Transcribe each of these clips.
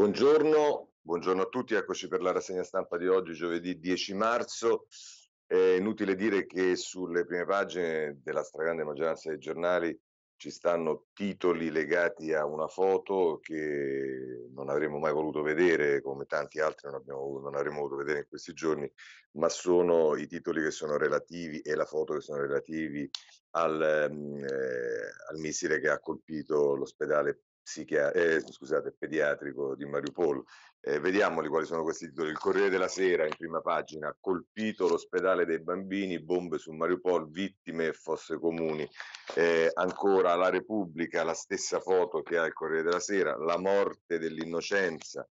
Buongiorno, buongiorno, a tutti, eccoci per la rassegna stampa di oggi, giovedì 10 marzo. È inutile dire che sulle prime pagine della stragrande maggioranza dei giornali ci stanno titoli legati a una foto che non avremmo mai voluto vedere, come tanti altri non, abbiamo, non avremmo voluto vedere in questi giorni, ma sono i titoli che sono relativi e la foto che sono relativi al, mm, eh, al missile che ha colpito l'ospedale psichia- eh, scusate, pediatrico di Mariupol. Eh, vediamoli quali sono questi titoli. Il Corriere della Sera in prima pagina, colpito l'ospedale dei bambini, bombe su Mariupol, vittime e fosse comuni. Eh, ancora la Repubblica, la stessa foto che ha il Corriere della Sera, la morte dell'innocenza.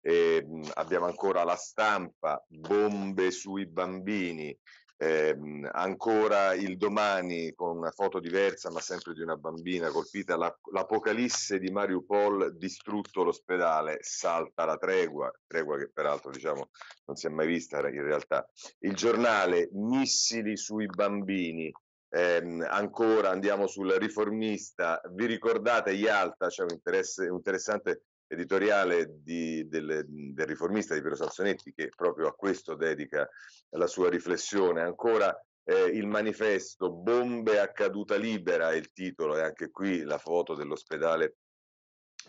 Eh, abbiamo ancora la stampa, bombe sui bambini. Eh, ancora il domani con una foto diversa ma sempre di una bambina colpita, l'apocalisse di Mariupol distrutto l'ospedale, salta la tregua, tregua che peraltro diciamo non si è mai vista in realtà, il giornale missili sui bambini, eh, ancora andiamo sul riformista, vi ricordate Yalta, c'è cioè un, un, interessante editoriale di, del, del, riformista di Piero Salzonetti, che proprio a questo dedica la sua riflessione. Ancora eh, il manifesto Bombe a caduta libera è il titolo, e anche qui la foto dell'ospedale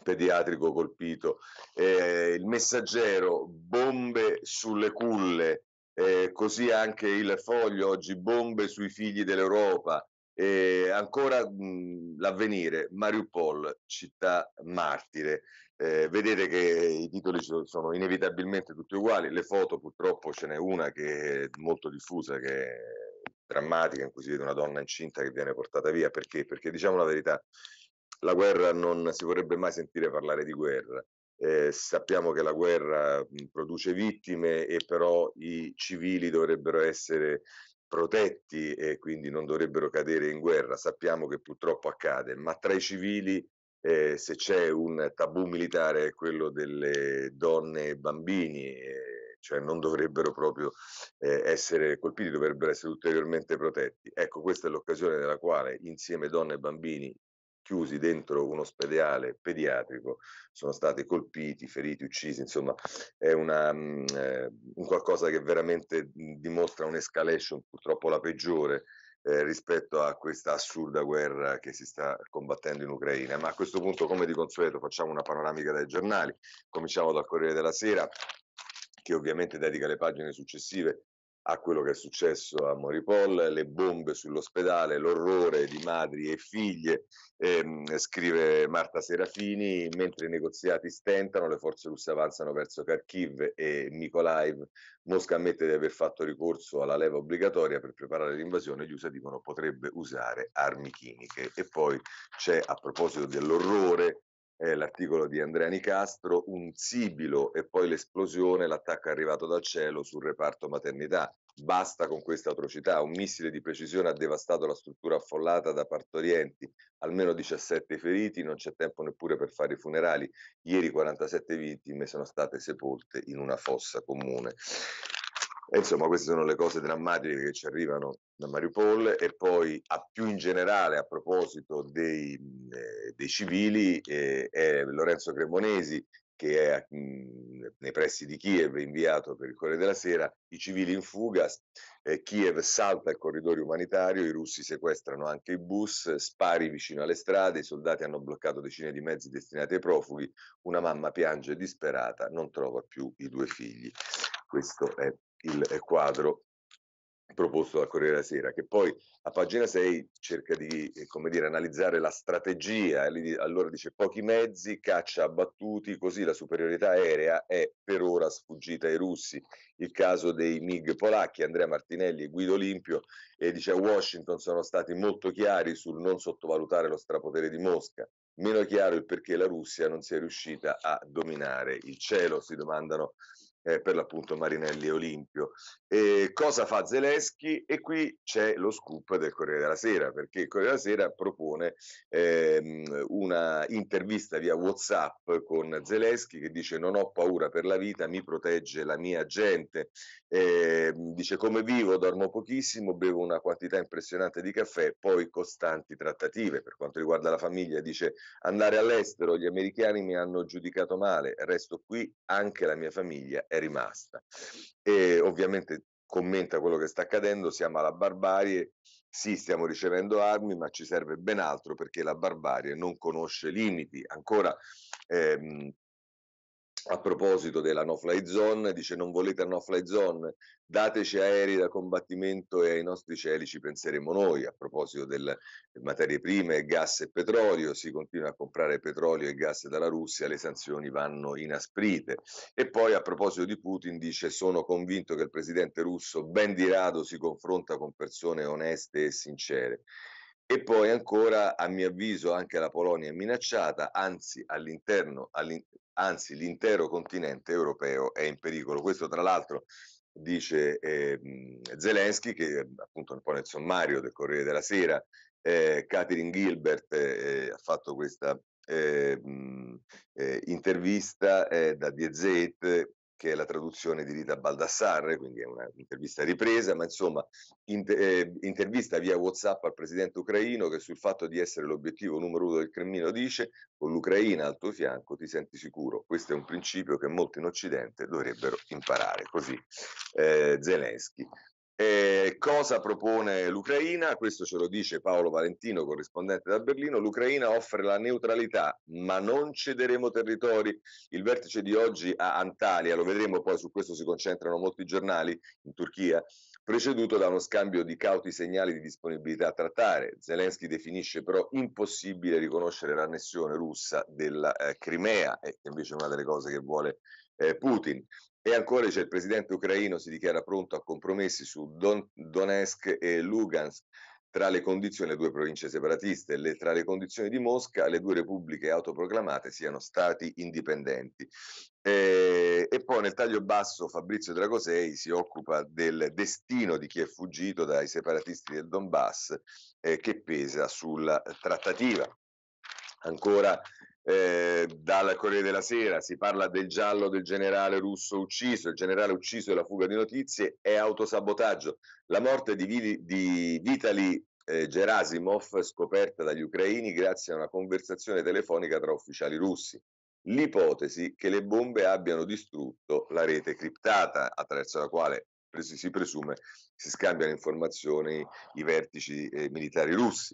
pediatrico colpito. Eh, il messaggero Bombe sulle culle. Eh, così anche il foglio oggi bombe sui figli dell'Europa, e ancora mh, l'avvenire, Mariupol, città martire. Eh, vedete che i titoli sono inevitabilmente tutti uguali, le foto purtroppo ce n'è una che è molto diffusa, che è drammatica, in cui si vede una donna incinta che viene portata via, perché? Perché diciamo la verità, la guerra non si vorrebbe mai sentire parlare di guerra. Eh, sappiamo che la guerra produce vittime e però i civili dovrebbero essere protetti e quindi non dovrebbero cadere in guerra. Sappiamo che purtroppo accade, ma tra i civili eh, se c'è un tabù militare è quello delle donne e bambini, eh, cioè non dovrebbero proprio eh, essere colpiti, dovrebbero essere ulteriormente protetti. Ecco, questa è l'occasione nella quale insieme donne e bambini chiusi dentro un ospedale pediatrico sono stati colpiti, feriti, uccisi, insomma è una, um, un qualcosa che veramente mm, dimostra un'escalation, purtroppo la peggiore, eh, rispetto a questa assurda guerra che si sta combattendo in Ucraina. Ma a questo punto, come di consueto, facciamo una panoramica dai giornali. Cominciamo dal Corriere della Sera, che ovviamente dedica le pagine successive a quello che è successo a Moripol, le bombe sull'ospedale, l'orrore di madri e figlie, ehm, scrive Marta Serafini, mentre i negoziati stentano, le forze russe avanzano verso Kharkiv e Mykolaiv, Mosca ammette di aver fatto ricorso alla leva obbligatoria per preparare l'invasione, gli USA dicono potrebbe usare armi chimiche. E poi c'è a proposito dell'orrore eh, l'articolo di Andrea Nicastro, un sibilo e poi l'esplosione, l'attacco è arrivato dal cielo sul reparto maternità. Basta con questa atrocità, un missile di precisione ha devastato la struttura affollata da partorienti, almeno 17 feriti, non c'è tempo neppure per fare i funerali. Ieri 47 vittime sono state sepolte in una fossa comune. E insomma, queste sono le cose drammatiche che ci arrivano da Mariupol e poi a più in generale a proposito dei, eh, dei civili eh, è Lorenzo Cremonesi che è mh, mm, nei pressi di Kiev inviato per il Corriere della Sera, i civili in fuga, eh, Kiev salta il corridoio umanitario, i russi sequestrano anche i bus, spari vicino alle strade, i soldati hanno bloccato decine di mezzi destinati ai profughi, una mamma piange disperata, non trova più i due figli questo è il quadro proposto dal Corriere della Sera, che poi a pagina 6 cerca di eh, dire, analizzare la strategia, allora dice pochi mezzi, caccia abbattuti, così la superiorità aerea è per ora sfuggita ai russi. Il caso dei MIG polacchi, Andrea Martinelli e Guido Olimpio, e dice a Washington sono stati molto chiari sul non sottovalutare lo strapotere di Mosca. Meno chiaro il perché la Russia non sia riuscita a dominare il cielo, si domandano eh, per l'appunto Marinelli e Olimpio. Eh, cosa fa Zeleschi? E qui c'è lo scoop del Corriere della Sera, perché il Corriere della Sera propone ehm, una intervista via Whatsapp con Zeleschi che dice non ho paura per la vita, mi protegge la mia gente, eh, dice come vivo, dormo pochissimo, bevo una quantità impressionante di caffè, poi costanti trattative. Per quanto riguarda la famiglia dice andare all'estero, gli americani mi hanno giudicato male, resto qui, anche la mia famiglia è rimasta. E ovviamente commenta quello che sta accadendo, siamo alla barbarie, sì stiamo ricevendo armi, ma ci serve ben altro perché la barbarie non conosce limiti. Ancora ehm, a proposito della no-fly zone, dice non volete no-fly zone, dateci aerei da combattimento e ai nostri cieli ci penseremo noi. A proposito delle eh, materie prime, gas e petrolio, si continua a comprare petrolio e gas dalla Russia, le sanzioni vanno inasprite. E poi a proposito di Putin dice sono convinto che il presidente russo ben di rado si confronta con persone oneste e sincere. E poi ancora, a mio avviso, anche la Polonia è minacciata, anzi all'interno, all'in- anzi l'intero continente europeo è in pericolo. Questo tra l'altro dice eh, Zelensky, che appunto un po' nel sommario del Corriere della Sera, eh, Catherine Gilbert eh, eh ha fatto questa ehm, eh, intervista eh, da Die Zeit, che è la traduzione di Rita Baldassarre, quindi è un'intervista ripresa, ma insomma inter- eh, intervista via Whatsapp al presidente ucraino che sul fatto di essere l'obiettivo numero uno del Cremlino dice con l'Ucraina al tuo fianco ti senti sicuro. Questo è un principio che molti in Occidente dovrebbero imparare, così eh, Zelensky. Eh, cosa propone l'Ucraina? Questo ce lo dice Paolo Valentino, corrispondente da Berlino. L'Ucraina offre la neutralità, ma non cederemo territori. Il vertice di oggi a Antalya, lo vedremo poi, su questo si concentrano molti giornali in Turchia, preceduto da uno scambio di cauti segnali di disponibilità a trattare. Zelensky definisce però impossibile riconoscere l'annessione russa della eh, Crimea, che invece è una delle cose che vuole eh, Putin. E ancora c'è il presidente ucraino si dichiara pronto a compromessi su Don, Donetsk e Lugansk tra le condizioni delle due province separatiste, le, tra le condizioni di Mosca le due repubbliche autoproclamate siano stati indipendenti. Eh, e poi nel taglio basso Fabrizio Dragosei si occupa del destino di chi è fuggito dai separatisti del Donbass eh, che pesa sulla trattativa. Ancora eh, dal Corriere della Sera, si parla del giallo del generale russo ucciso, il generale ucciso e la fuga di notizie è autosabotaggio. La morte di, Vili, di Vitali eh, Gerasimov scoperta dagli ucraini grazie a una conversazione telefonica tra ufficiali russi. L'ipotesi che le bombe abbiano distrutto la rete criptata attraverso la quale si presume si scambiano informazioni i vertici eh, militari russi.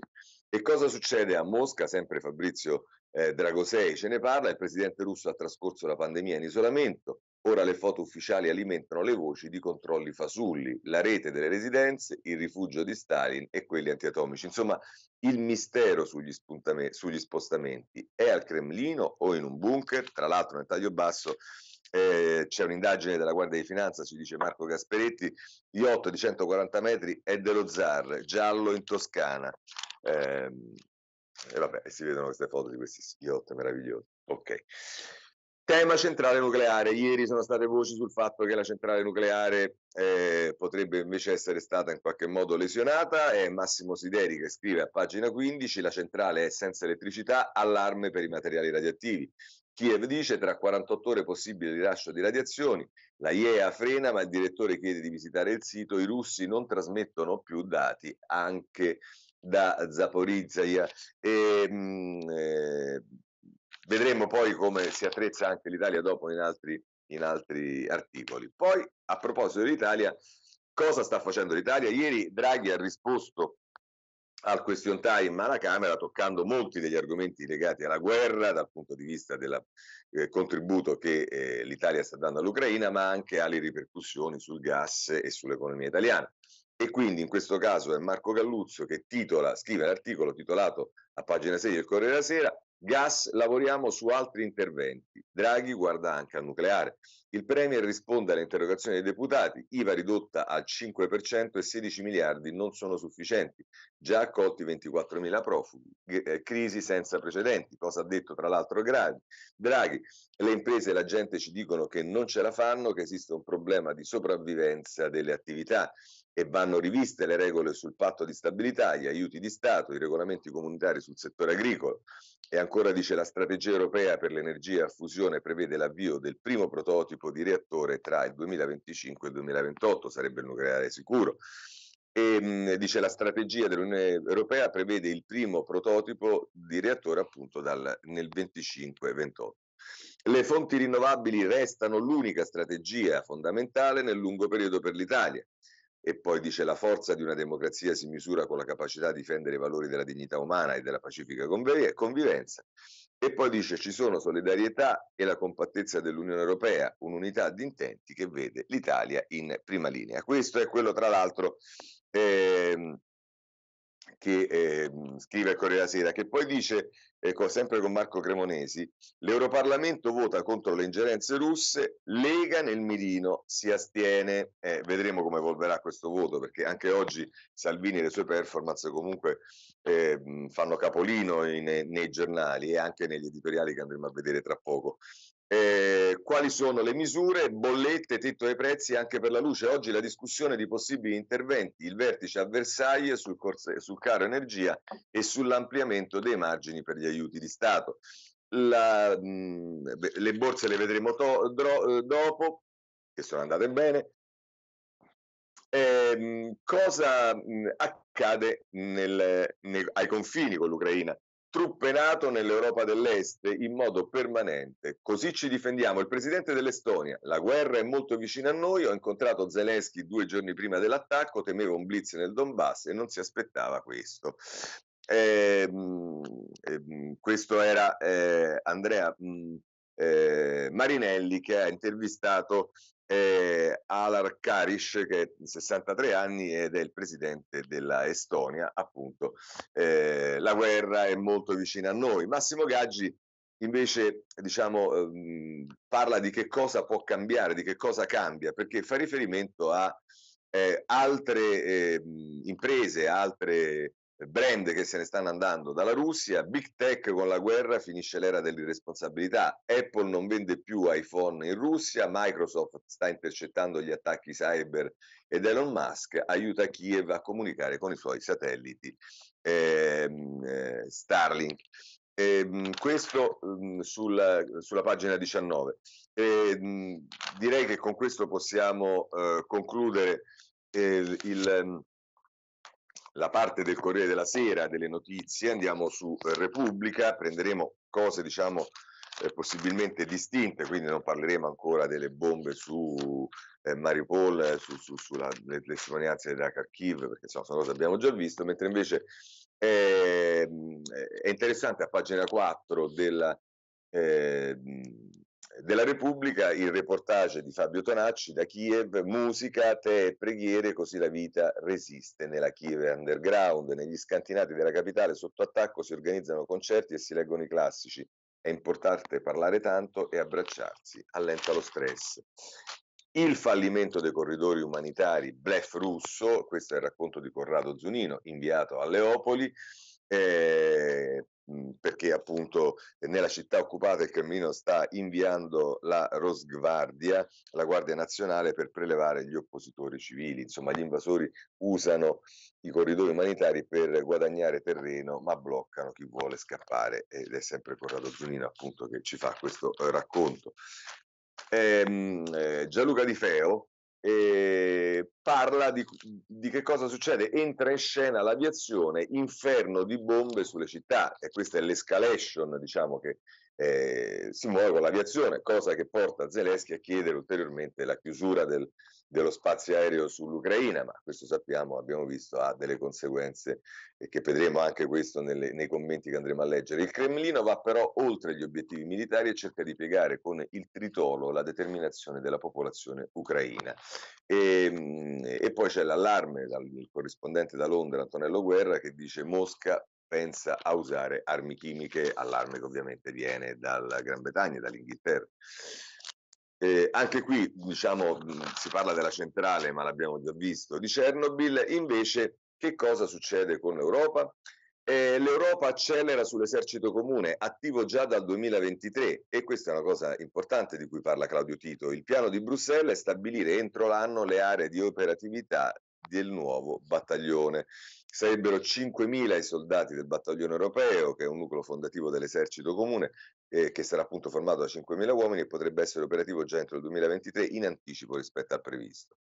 E cosa succede a Mosca? Sempre Fabrizio eh, Dragosei ce ne parla, il presidente russo ha trascorso la pandemia in isolamento, ora le foto ufficiali alimentano le voci di controlli fasulli, la rete delle residenze, il rifugio di Stalin e quelli antiatomici. Insomma, il mistero sugli, spuntame- sugli spostamenti è al Cremlino o in un bunker, tra l'altro nel taglio basso eh, c'è un'indagine della Guardia di Finanza, ci dice Marco Gasperetti, gli yacht di 140 metri è dello zar, giallo in Toscana. Eh, e vabbè, si vedono queste foto di questi schiotti meravigliosi. Ok. Tema centrale nucleare. Ieri sono state voci sul fatto che la centrale nucleare eh, potrebbe invece essere stata in qualche modo lesionata. È Massimo Sideri che scrive a pagina 15: la centrale è senza elettricità, allarme per i materiali radioattivi. Kiev dice tra 48 ore possibile rilascio di radiazioni. La IEA frena, ma il direttore chiede di visitare il sito. I russi non trasmettono più dati anche da Zaporizia. E, mh, mm, eh, vedremo poi come si attrezza anche l'Italia dopo in altri, in altri articoli. Poi, a proposito dell'Italia, cosa sta facendo l'Italia? Ieri Draghi ha risposto al question time alla Camera toccando molti degli argomenti legati alla guerra dal punto di vista del eh, contributo che eh, l'Italia sta dando all'Ucraina ma anche alle ripercussioni sul gas e sull'economia italiana. E quindi in questo caso è Marco Galluzzo che titola, scrive l'articolo titolato a pagina 6 del Corriere della Sera, Gas, lavoriamo su altri interventi. Draghi guarda anche al nucleare. Il Premier risponde alle interrogazioni dei deputati, IVA ridotta al 5% e 16 miliardi non sono sufficienti, già accolti 24 mila profughi, eh, crisi senza precedenti, cosa ha detto tra l'altro Draghi. Le imprese e la gente ci dicono che non ce la fanno, che esiste un problema di sopravvivenza delle attività e vanno riviste le regole sul patto di stabilità, gli aiuti di Stato, i regolamenti comunitari sul settore agricolo. E ancora dice la strategia europea per l'energia a fusione prevede l'avvio del primo prototipo tipo di reattore tra il 2025 e il 2028, sarebbe il nucleare sicuro. E, ehm, dice la strategia dell'Unione Europea prevede il primo prototipo di reattore appunto dal, nel 25-28. Le fonti rinnovabili restano l'unica strategia fondamentale nel lungo periodo per l'Italia. E poi dice la forza di una democrazia si misura con la capacità di difendere i valori della dignità umana e della pacifica convivenza. E poi dice ci sono solidarietà e la compattezza dell'Unione Europea, un'unità di intenti che vede l'Italia in prima linea. Questo è quello tra l'altro eh, che eh, scrive Corriere della Sera, che poi dice, ecco, sempre con Marco Cremonesi, l'Europarlamento vota contro le ingerenze russe, Lega nel mirino si astiene, eh, vedremo come evolverà questo voto, perché anche oggi Salvini e le sue performance comunque eh, fanno capolino in, nei giornali e anche negli editoriali che andremo a vedere tra poco eh, quali sono le misure, bollette, tetto ai prezzi anche per la luce. Oggi la discussione di possibili interventi, il vertice a Versailles sul, corse, sul caro energia e sull'ampliamento dei margini per gli aiuti di Stato. La, mh, mm, le borse le vedremo to, dro, eh, dopo, che sono andate bene. Eh, cosa mh, mm, accade nel, nel, ai confini con l'Ucraina? truppe NATO nell'Europa dell'Est in modo permanente. Così ci difendiamo. Il presidente dell'Estonia, la guerra è molto vicina a noi, ho incontrato Zelensky due giorni prima dell'attacco, temeva un blitz nel Donbass e non si aspettava questo. Eh, eh, questo era eh, Andrea mm, eh, Marinelli che ha intervistato eh, Alar Karish, che ha 63 anni ed è il presidente della Estonia, appunto eh, la guerra è molto vicina a noi. Massimo Gaggi invece diciamo ehm, parla di che cosa può cambiare, di che cosa cambia, perché fa riferimento a eh, altre eh, imprese, altre brand che se ne stanno andando dalla Russia, Big Tech con la guerra finisce l'era dell'irresponsabilità, Apple non vende più iPhone in Russia, Microsoft sta intercettando gli attacchi cyber ed Elon Musk aiuta Kiev a comunicare con i suoi satelliti ehm, eh, Starlink. Ehm, questo ehm, mm, sulla, sulla, pagina 19. Ehm, direi che con questo possiamo eh, concludere eh, il mm, la parte del Corriere della Sera, delle notizie, andiamo su eh, Repubblica, prenderemo cose diciamo eh, possibilmente distinte, quindi non parleremo ancora delle bombe su eh, Maripol, su, su, sulla, le testimonianze della Kharkiv, perché insomma, sono cose che abbiamo già visto, mentre invece eh, è interessante a pagina 4 della, eh, della Repubblica il reportage di Fabio Tonacci da Kiev, musica, tè e preghiere, così la vita resiste. Nella Kiev underground, negli scantinati della capitale sotto attacco si organizzano concerti e si leggono i classici. È importante parlare tanto e abbracciarsi, allenta lo stress. Il fallimento dei corridori umanitari, blef russo, questo è il racconto di Corrado Zunino, inviato a Leopoli eh, perché appunto nella città occupata il Cremlino sta inviando la Rosguardia, la Guardia Nazionale, per prelevare gli oppositori civili. Insomma, gli invasori usano i corridoi umanitari per guadagnare terreno, ma bloccano chi vuole scappare. Ed è sempre Corrado Zunino appunto che ci fa questo eh, racconto. Ehm, eh, Gianluca Di Feo, eh, parla di, di, che cosa succede. Entra in scena l'aviazione, inferno di bombe sulle città e questa è l'escalation diciamo, che eh, si muove con l'aviazione, cosa che porta Zelensky a chiedere ulteriormente la chiusura del, dello spazio aereo sull'Ucraina, ma questo sappiamo, abbiamo visto, ha delle conseguenze e che vedremo anche questo nelle, nei commenti che andremo a leggere. Il Cremlino va però oltre gli obiettivi militari e cerca di piegare con il tritolo la determinazione della popolazione ucraina. E, ehm, e poi c'è l'allarme dal corrispondente da Londra, Antonello Guerra, che dice Mosca pensa a usare armi chimiche, allarme che ovviamente viene dalla Gran Bretagna, dall'Inghilterra. Eh, anche qui diciamo, mm, si parla della centrale, ma l'abbiamo già visto, di Chernobyl. Invece, che cosa succede con l'Europa? Eh, L'Europa accelera sull'esercito comune, attivo già dal 2023, e questa è una cosa importante di cui parla Claudio Tito. Il piano di Bruxelles è stabilire entro l'anno le aree di operatività del nuovo battaglione. Sarebbero 5.000 i soldati del battaglione europeo, che è un nucleo fondativo dell'esercito comune, eh, che sarà appunto formato da 5.000 uomini e potrebbe essere operativo già entro il 2023 in anticipo rispetto al previsto.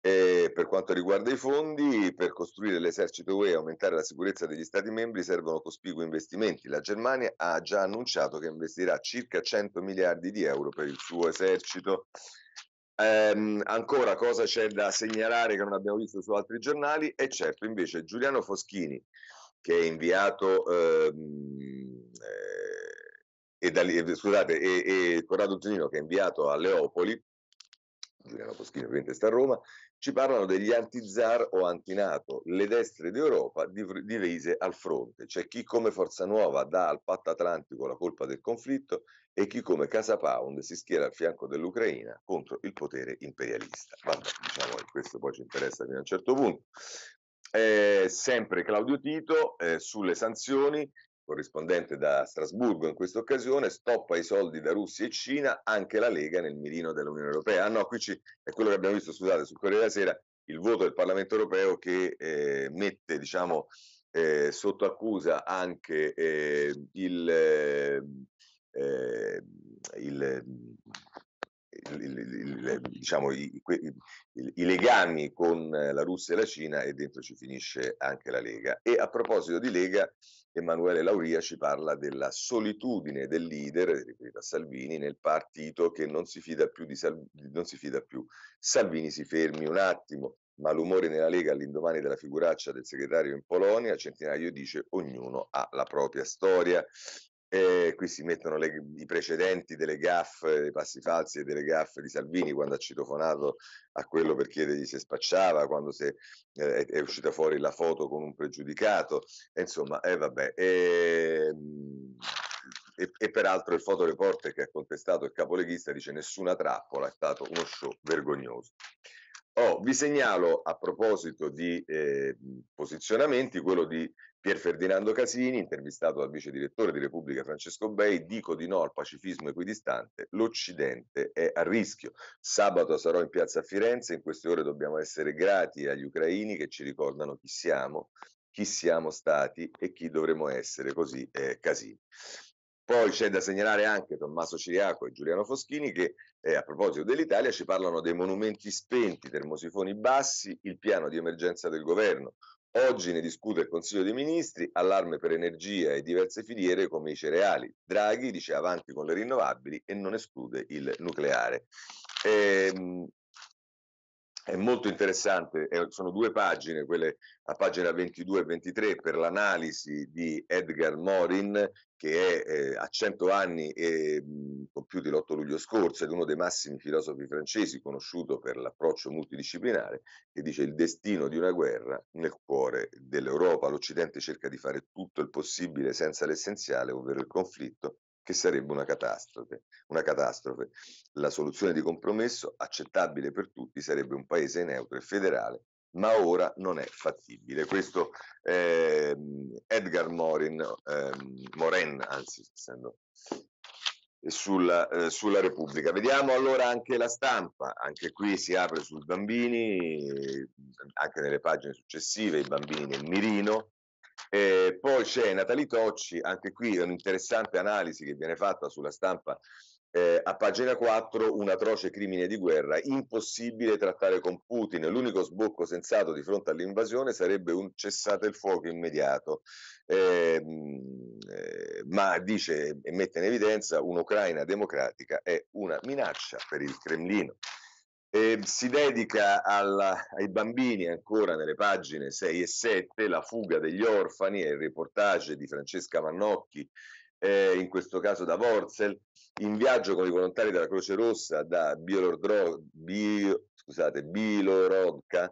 E per quanto riguarda i fondi, per costruire l'esercito UE e aumentare la sicurezza degli Stati membri servono cospicui investimenti. La Germania ha già annunciato che investirà circa 100 miliardi di euro per il suo esercito. Ehm, ancora cosa c'è da segnalare che non abbiamo visto su altri giornali? E certo invece Giuliano Foschini, che è inviato ehm, eh, e, da, scusate, e, e Corrado Tonino che è inviato a Leopoli, Giuliano Foschini ovviamente sta a Roma, ci parlano degli anti-zar o anti-NATO, le destre d'Europa divise al fronte. C'è chi come Forza Nuova dà al patto atlantico la colpa del conflitto e chi come Casa Pound si schiera al fianco dell'Ucraina contro il potere imperialista. Vabbè, diciamo che questo poi ci interessa fino a un certo punto. Eh, sempre Claudio Tito eh, sulle sanzioni, corrispondente da Strasburgo in questa occasione, stoppa i soldi da Russia e Cina, anche la Lega nel mirino dell'Unione Europea. Ah no, qui ci, è quello che abbiamo visto, scusate, sul Corriere della Sera, il voto del Parlamento Europeo che eh, mette, diciamo, eh, sotto accusa anche eh, il, eh, eh, il il, il, diciamo, i, i, i, legami con la Russia e la Cina e dentro ci finisce anche la Lega. E a proposito di Lega, Emanuele Lauria ci parla della solitudine del leader, riferita a Salvini, nel partito che non si fida più di Sal- non si fida più. Salvini si fermi un attimo, ma l'umore nella Lega all'indomani della figuraccia del segretario in Polonia, Centinaio dice ognuno ha la propria storia. E qui si mettono le, i precedenti delle gaffe, dei passi falsi e delle gaffe di Salvini quando ha citofonato a quello per chiedergli se spacciava, quando se, eh, è uscita fuori la foto con un pregiudicato, e insomma, eh, vabbè. Eh, e, e, peraltro il fotoreporter che ha contestato il capoleghista dice nessuna trappola, è stato uno show vergognoso. Oh, vi segnalo a proposito di eh, posizionamenti quello di Pier Ferdinando Casini, intervistato dal vice direttore di Repubblica Francesco Bei, dico di no al pacifismo equidistante, l'Occidente è a rischio. Sabato sarò in piazza a Firenze, in queste ore dobbiamo essere grati agli ucraini che ci ricordano chi siamo, chi siamo stati e chi dovremo essere, così eh, Casini. Poi c'è da segnalare anche Tommaso Ciriaco e Giuliano Foschini che eh, a proposito dell'Italia ci parlano dei monumenti spenti, termosifoni bassi, il piano di emergenza del governo, Oggi ne discute il Consiglio dei Ministri, allarme per energia e diverse filiere come i cereali. Draghi dice avanti con le rinnovabili e non esclude il nucleare. Ehm, è molto interessante, eh, sono due pagine, quelle a pagina 22 e 23 per l'analisi di Edgar Morin che è eh, a 100 anni e mh, compiuti l'8 luglio scorso ed uno dei massimi filosofi francesi conosciuto per l'approccio multidisciplinare che dice il destino di una guerra nel cuore dell'Europa, l'Occidente cerca di fare tutto il possibile senza l'essenziale, ovvero il conflitto, che sarebbe una catastrofe. una catastrofe. La soluzione di compromesso, accettabile per tutti, sarebbe un paese neutro e federale, ma ora non è fattibile. Questo eh, Edgar Morin, eh, Moren, anzi, essendo sulla, eh, sulla, Repubblica. Vediamo allora anche la stampa, anche qui si apre sui bambini, anche nelle pagine successive, i bambini nel mirino, eh, poi c'è Natali Tocci, anche qui un'interessante analisi che viene fatta sulla stampa eh, a pagina 4 un atroce crimine di guerra, impossibile trattare con Putin, l'unico sbocco sensato di fronte all'invasione sarebbe un cessate il fuoco immediato, eh, mm, eh ma dice e mette in evidenza un'Ucraina democratica è una minaccia per il Cremlino. E si dedica alla, ai bambini ancora nelle pagine 6 e 7, La fuga degli orfani e il reportage di Francesca Mannocchi, eh, in questo caso da Vorzel, in viaggio con i volontari della Croce Rossa da Bielordro, Bio, scusate, Bilorodka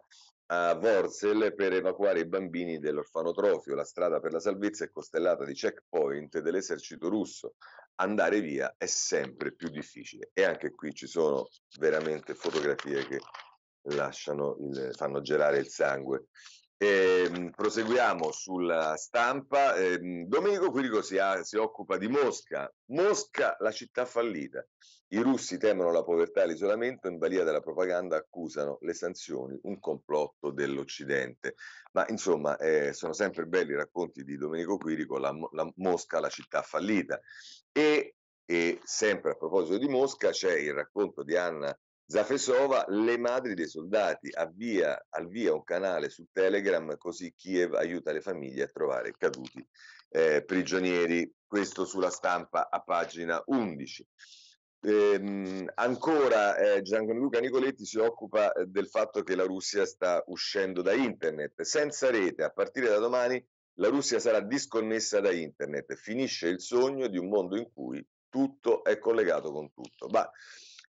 a Vorzel per evacuare i bambini dell'orfanotrofio. La strada per la salvezza è costellata di checkpoint dell'esercito russo andare via è sempre più difficile e anche qui ci sono veramente fotografie che lasciano il, fanno gelare il sangue e, ehm, proseguiamo sulla stampa. E, ehm, Domenico Quirico si, ha, si, occupa di Mosca. Mosca, la città fallita. I russi temono la povertà e l'isolamento, in balia della propaganda accusano le sanzioni, un complotto dell'Occidente. Ma insomma, eh, sono sempre belli i racconti di Domenico Quirico, la, la Mosca, la città fallita. E, e sempre a proposito di Mosca c'è il racconto di Anna Zafesova, le madri dei soldati, avvia, avvia, un canale su Telegram così Kiev aiuta le famiglie a trovare caduti eh, prigionieri. Questo sulla stampa a pagina 11. Ehm, ancora eh, Gianluca Nicoletti si occupa eh, del fatto che la Russia sta uscendo da internet. Senza rete, a partire da domani la Russia sarà disconnessa da internet. Finisce il sogno di un mondo in cui tutto è collegato con tutto. Bah,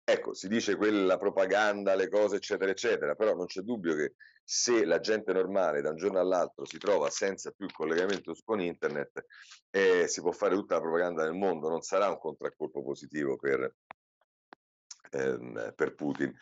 Ecco, si dice quella propaganda, le cose, eccetera, eccetera, però non c'è dubbio che se la gente normale da un giorno all'altro si trova senza più collegamento con internet, eh, si può fare tutta la propaganda del mondo, non sarà un contraccolpo positivo per, ehm, per Putin.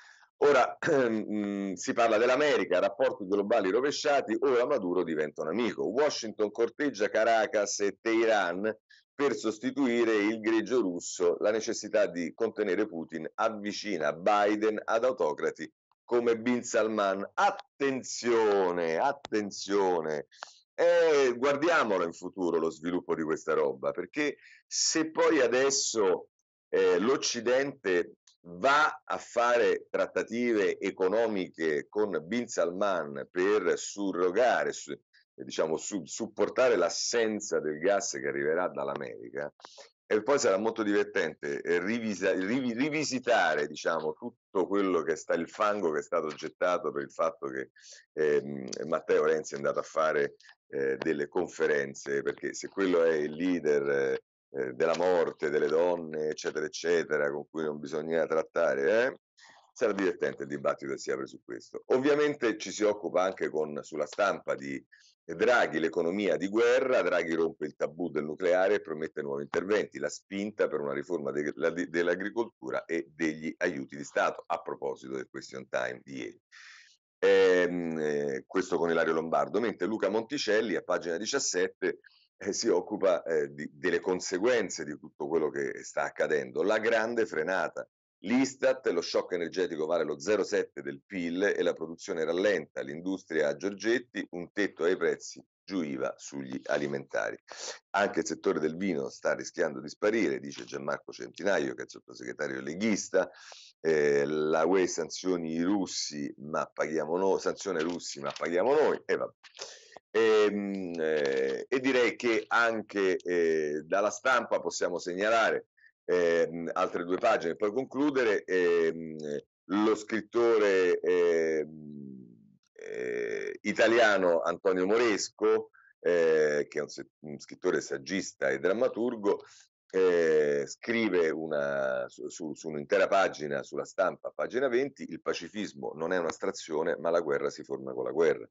Ora ehm, si parla dell'America, rapporti globali rovesciati, ora Maduro diventa un amico. Washington corteggia Caracas e Teheran per sostituire il greggio russo, la necessità di contenere Putin avvicina Biden ad autocrati come Bin Salman. Attenzione, attenzione. Eh, guardiamolo in futuro lo sviluppo di questa roba, perché se poi adesso eh, l'Occidente va a fare trattative economiche con Bin Salman per surrogare, su, diciamo, su, supportare l'assenza del gas che arriverà dall'America. E poi sarà molto divertente eh, rivisa, riv, rivisitare diciamo, tutto quello che sta, il fango che è stato gettato per il fatto che eh, Matteo Renzi è andato a fare eh, delle conferenze, perché se quello è il leader eh, eh della morte, delle donne, eccetera, eccetera, con cui non bisogna trattare, eh, sarà divertente il dibattito che si apre su questo. Ovviamente ci si occupa anche con, sulla stampa di Draghi l'economia di guerra, Draghi rompe il tabù del nucleare e promette nuovi interventi, la spinta per una riforma de- de- dell'agricoltura e degli aiuti di Stato, a proposito del question time di ieri. Ehm, eh, questo con Ilario Lombardo, mentre Luca Monticelli a pagina 17 eh, si occupa eh, di, delle conseguenze di tutto quello che sta accadendo, la grande frenata L'Istat, lo shock energetico vale lo 0,7 del PIL e la produzione rallenta, l'industria a Giorgetti, un tetto ai prezzi giuiva sugli alimentari. Anche il settore del vino sta rischiando di sparire, dice Gianmarco Centinaio, che è il sottosegretario leghista. Eh, la UE sanzioni i russi, ma paghiamo noi, sanzione russi, ma paghiamo noi. Eh, e, ehm, eh, e, direi che anche eh, dalla stampa possiamo segnalare eh, altre due pagine per concludere. Eh, lo scrittore ehm, eh, italiano Antonio Moresco, eh, che è un, un scrittore saggista e drammaturgo, eh, scrive una, su, su, un'intera pagina sulla stampa, pagina 20, il pacifismo non è un'astrazione, ma la guerra si forma con la guerra.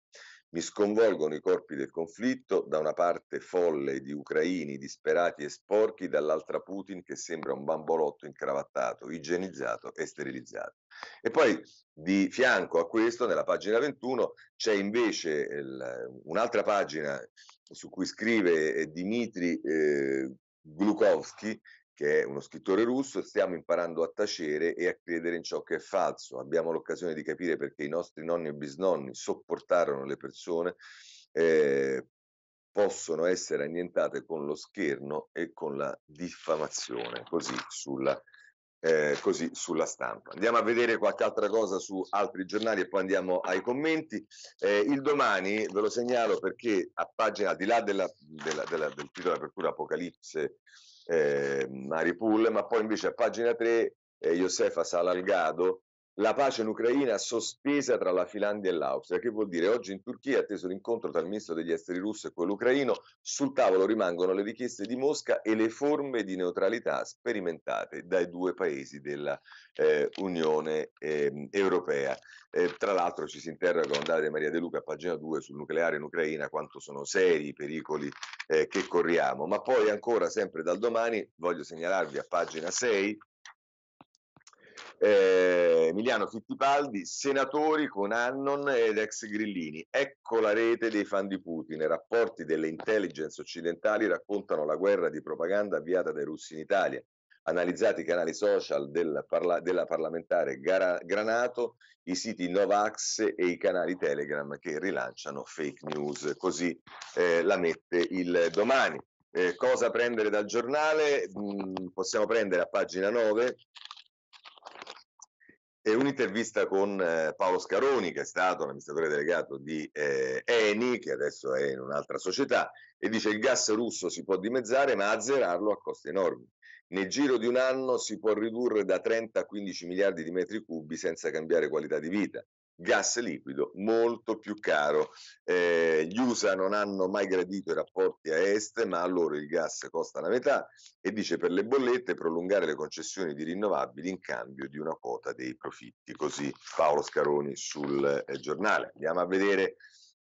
Mi sconvolgono i corpi del conflitto, da una parte folle di ucraini disperati e sporchi, dall'altra Putin che sembra un bambolotto incravattato, igienizzato e sterilizzato. E poi di fianco a questo, nella pagina 21, c'è invece il, un'altra pagina su cui scrive Dimitri eh, Glukovsky, che è uno scrittore russo, stiamo imparando a tacere e a credere in ciò che è falso. Abbiamo l'occasione di capire perché i nostri nonni e bisnonni sopportarono le persone, eh, possono essere annientate con lo scherno e con la diffamazione, così sulla, eh, così sulla stampa. Andiamo a vedere qualche altra cosa su altri giornali e poi andiamo ai commenti. Eh, il domani ve lo segnalo perché a pagina, al di là della, della, della, del titolo di Apertura Apocalisse, eh, Mari Pull, ma poi invece a pagina 3 eh, Josefa Salalgado la pace in Ucraina sospesa tra la Finlandia e l'Austria, che vuol dire oggi in Turchia è atteso l'incontro tra il ministro degli esteri russo e quello ucraino, sul tavolo rimangono le richieste di Mosca e le forme di neutralità sperimentate dai due paesi della eh, Unione eh, Europea. Eh, tra l'altro ci si interroga con Davide Maria De Luca a pagina 2 sul nucleare in Ucraina, quanto sono seri i pericoli eh, che corriamo, ma poi ancora sempre dal domani voglio segnalarvi a pagina 6 eh, Emiliano Fittipaldi, senatori con Annon ed ex Grillini. Ecco la rete dei fan di Putin. I rapporti delle intelligence occidentali raccontano la guerra di propaganda avviata dai russi in Italia. Analizzati i canali social del parla- della parlamentare Gara- Granato, i siti Novax e i canali Telegram che rilanciano fake news. Così eh, la mette il domani. Eh, cosa prendere dal giornale? Mm, possiamo prendere a pagina 9 e un'intervista con eh, Paolo Scaroni, che è stato l'amministratore delegato di eh, Eni, che adesso è in un'altra società, e dice il gas russo si può dimezzare, ma azzerarlo a costi enormi. Nel giro di un anno si può ridurre da 30 a 15 miliardi di metri cubi senza cambiare qualità di vita gas liquido molto più caro. Eh, gli USA non hanno mai gradito i rapporti a est, ma a loro il gas costa la metà e dice per le bollette prolungare le concessioni di rinnovabili in cambio di una quota dei profitti. Così Paolo Scaroni sul eh, giornale. Andiamo a vedere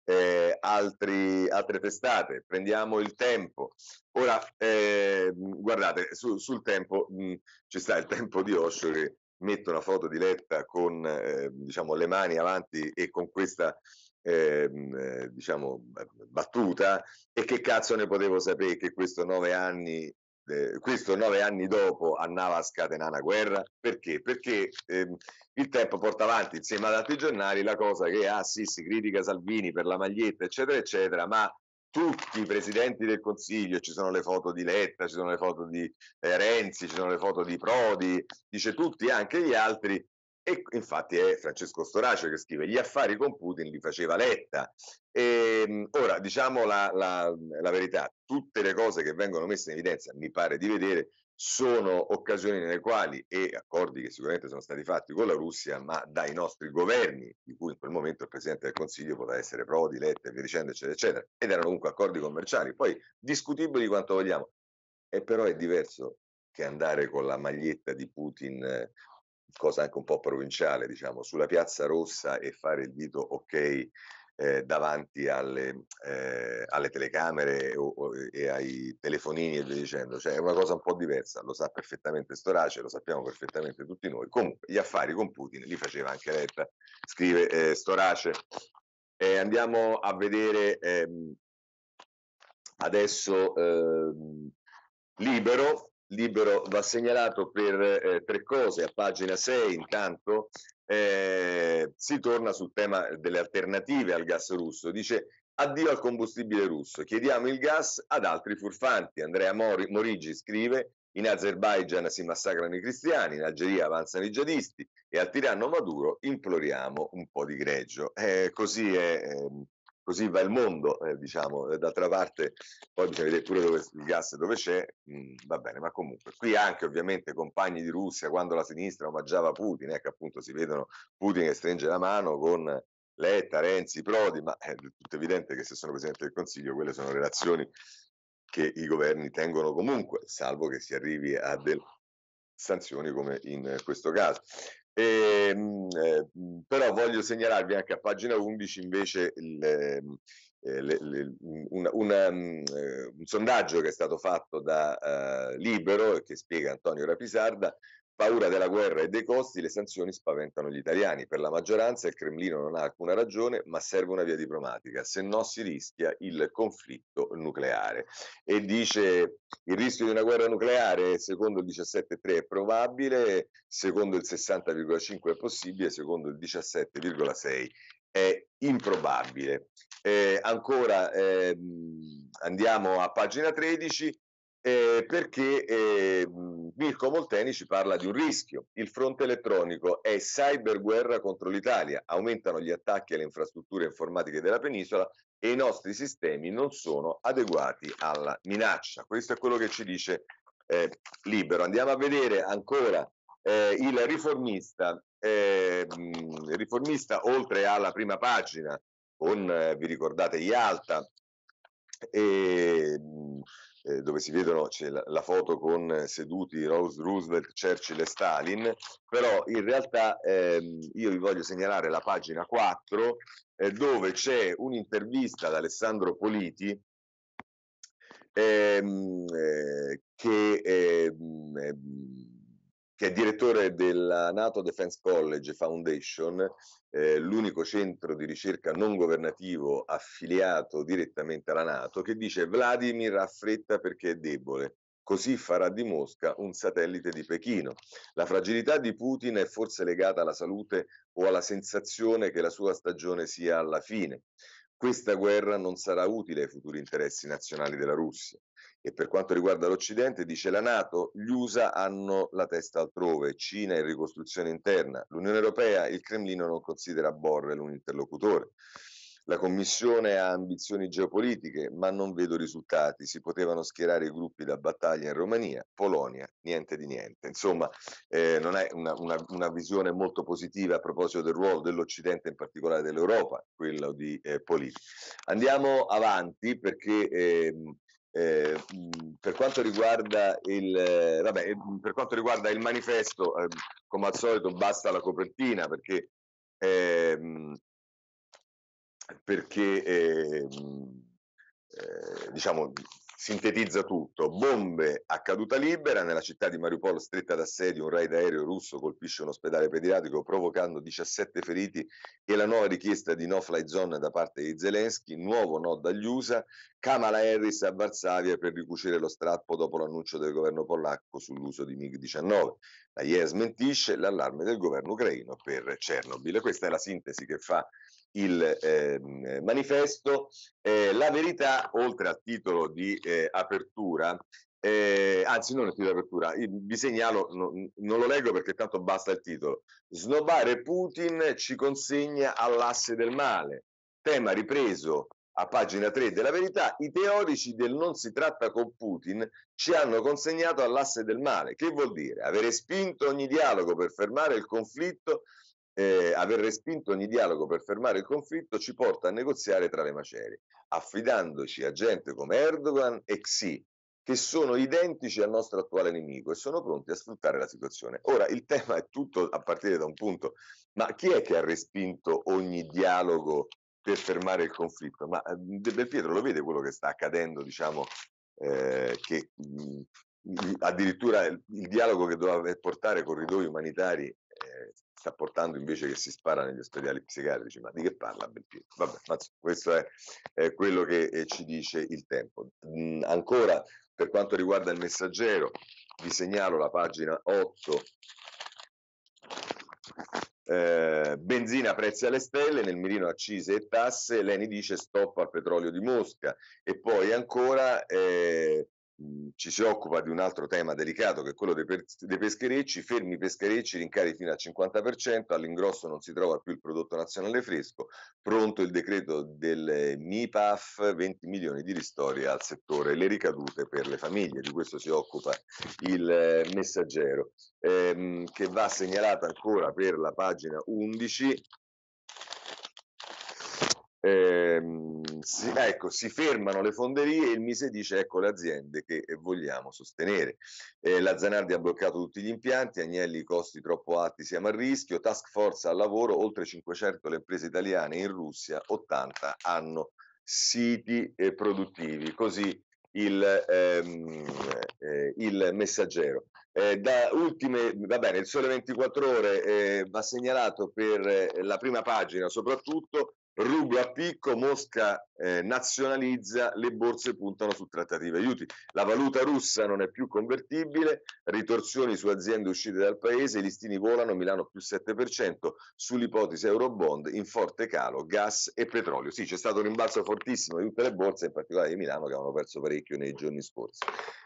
eh, altri, altre testate. Prendiamo il tempo. Ora, eh, guardate, su, sul tempo mh, mm, ci sta il tempo di Osho che metto una foto di Letta con eh, diciamo, le mani avanti e con questa ehm, eh, diciamo, battuta e che cazzo ne potevo sapere che questo nove anni eh, questo nove anni dopo andava a scatenare una guerra perché? Perché ehm, il tempo porta avanti insieme ad altri giornali la cosa che ah sì si critica Salvini per la maglietta eccetera eccetera ma tutti i presidenti del Consiglio, ci sono le foto di Letta, ci sono le foto di eh, Renzi, ci sono le foto di Prodi, dice tutti, anche gli altri. E infatti è Francesco Storace che scrive: Gli affari con Putin li faceva Letta. E, ehm, ora diciamo la, la, la verità: tutte le cose che vengono messe in evidenza, mi pare di vedere, sono occasioni nelle quali, e accordi che sicuramente sono stati fatti con la Russia, ma dai nostri governi, di cui in quel momento il Presidente del Consiglio poteva essere Prodi, Letta e via dicendo, eccetera, eccetera, ed erano comunque accordi commerciali, poi discutibili quanto vogliamo. E però è diverso che andare con la maglietta di Putin, cosa anche un po' provinciale, diciamo, sulla piazza rossa e fare il dito ok eh, davanti alle, eh, alle telecamere o, o, e ai telefonini e via dicendo, cioè è una cosa un po' diversa, lo sa perfettamente Storace, lo sappiamo perfettamente tutti noi, comunque gli affari con Putin li faceva anche Letta, scrive eh, Storace. Eh, andiamo a vedere ehm, adesso ehm, Libero, libero va segnalato per eh, tre cose. A pagina 6 intanto eh, si torna sul tema delle alternative al gas russo. Dice addio al combustibile russo, chiediamo il gas ad altri furfanti. Andrea Mor- Morigi scrive in Azerbaijan si massacrano i cristiani, in Algeria avanzano i jihadisti e al tiranno Maduro imploriamo un po' di greggio. Eh, così è ehm, così va il mondo, eh, diciamo, eh, d'altra parte poi bisogna vedere pure dove, il gas dove c'è, mh, mm, va bene, ma comunque qui anche ovviamente compagni di Russia quando la sinistra omaggiava Putin, ecco appunto si vedono Putin che stringe la mano con Letta, Renzi, Prodi, ma è eh, tutto evidente che se sono Presidente del Consiglio quelle sono relazioni che i governi tengono comunque, salvo che si arrivi a delle sanzioni come in questo caso. E, ehm, eh, mh, però voglio segnalarvi anche a pagina 11 invece il, ehm, eh, le, le, una, una, eh, un sondaggio che è stato fatto da uh, Libero e che spiega Antonio Rapisarda Paura della guerra e dei costi, le sanzioni spaventano gli italiani. Per la maggioranza il Cremlino non ha alcuna ragione, ma serve una via diplomatica, se no si rischia il conflitto nucleare. E dice il rischio di una guerra nucleare, secondo il 17,3 è probabile, secondo il 60,5 è possibile, secondo il 17,6 è improbabile. Eh, ancora ehm, andiamo a pagina 13 eh, perché eh, Mirko Molteni ci parla di un rischio. Il fronte elettronico è cyberguerra contro l'Italia, aumentano gli attacchi alle infrastrutture informatiche della penisola e i nostri sistemi non sono adeguati alla minaccia. Questo è quello che ci dice eh, Libero. Andiamo a vedere ancora eh, il riformista. Ehm, il riformista oltre alla prima pagina con, eh, vi ricordate, Ialta. e, ehm, dove si vedono c'è la, la foto con eh, seduti Rose, Roosevelt, Churchill e Stalin, però in realtà ehm, io vi voglio segnalare la pagina 4 eh, dove c'è un'intervista ad Alessandro Politi ehm, eh, che ehm, ehm che è direttore della NATO Defense College Foundation, eh, l'unico centro di ricerca non governativo affiliato direttamente alla NATO, che dice Vladimir ha fretta perché è debole. Così farà di Mosca un satellite di Pechino. La fragilità di Putin è forse legata alla salute o alla sensazione che la sua stagione sia alla fine questa guerra non sarà utile ai futuri interessi nazionali della Russia. E per quanto riguarda l'Occidente, dice la Nato, gli USA hanno la testa altrove, Cina in ricostruzione interna, l'Unione Europea, il Cremlino non considera Borrell un interlocutore. La Commissione ha ambizioni geopolitiche, ma non vedo risultati. Si potevano schierare i gruppi da battaglia in Romania, Polonia, niente di niente. Insomma, eh, non è una, una, una, visione molto positiva a proposito del ruolo dell'Occidente, in particolare dell'Europa, quello di eh, politica. Andiamo avanti perché... Ehm, eh, eh, per, quanto riguarda il, eh, vabbè, per quanto riguarda il manifesto, eh, come al solito basta la copertina perché eh, perché eh, eh, diciamo, sintetizza tutto. Bombe a caduta libera nella città di Mariupol, stretta d'assedio, un raid aereo russo colpisce un ospedale pediatrico provocando 17 feriti e la nuova richiesta di no-fly zone da parte di Zelensky, nuovo no dagli USA Kamala Harris a Varsavia per ricucire lo strappo dopo l'annuncio del governo polacco sull'uso di MiG-19. La IE smentisce l'allarme del governo ucraino per Chernobyl. Questa è la sintesi che fa il eh, manifesto. Eh, la verità, oltre al titolo di eh, apertura, eh, anzi non il titolo di apertura, vi segnalo, no, non lo leggo perché tanto basta il titolo, Snobare Putin ci consegna all'asse del male tema ripreso a pagina 3 della verità, i teorici del non si tratta con Putin ci hanno consegnato all'asse del male. Che vuol dire? Avere spinto ogni dialogo per fermare il conflitto, eh, aver respinto ogni dialogo per fermare il conflitto ci porta a negoziare tra le macerie, affidandoci a gente come Erdogan e Xi, che sono identici al nostro attuale nemico e sono pronti a sfruttare la situazione. Ora il tema è tutto a partire da un punto, ma chi è che ha respinto ogni dialogo per fermare il conflitto. Ma ehm, De Belpietro lo vede quello che sta accadendo, diciamo, eh, che mh, mhmm, addirittura il, il, dialogo che doveva portare corridoi umanitari eh, sta portando invece che si spara negli ospedali psichiatrici. Ma di che parla Belpietro? Vabbè, ma questo è, è quello che eh, ci dice il tempo. Mh, mhmm, ancora, per quanto riguarda il messaggero, vi segnalo la pagina 8 eh, benzina a prezzi alle stelle, nel mirino accise e tasse, Leni dice stop al petrolio di Mosca e poi ancora eh, Mm, ci si occupa di un altro tema delicato che è quello dei, per, dei pescherecci, fermi pescherecci, rincari fino al 50%, all'ingrosso non si trova più il prodotto nazionale fresco, pronto il decreto del MIPAF, 20 milioni di ristori al settore, le ricadute per le famiglie, di questo si occupa il eh, messaggero, ehm, che va segnalato ancora per la pagina 11 eh, si, ecco, si fermano le fonderie e il Mise dice ecco le aziende che vogliamo sostenere. Eh, la Zanardi ha bloccato tutti gli impianti, Agnelli i costi troppo alti siamo a rischio, task force al lavoro, oltre 500 le imprese italiane in Russia, 80 hanno siti eh, produttivi. Così il, ehm, eh, il, messaggero. Eh, da ultime, va bene, il Sole 24 Ore eh, va segnalato per eh, la prima pagina soprattutto rublo a picco, Mosca eh, nazionalizza, le borse puntano su trattative aiuti. La valuta russa non è più convertibile, ritorsioni su aziende uscite dal paese, i listini volano, Milano più 7%, sull'ipotesi Eurobond in forte calo, gas e petrolio. Sì, c'è stato un rimbalzo fortissimo di tutte le borse, in particolare di Milano, che avevano perso parecchio nei giorni scorsi.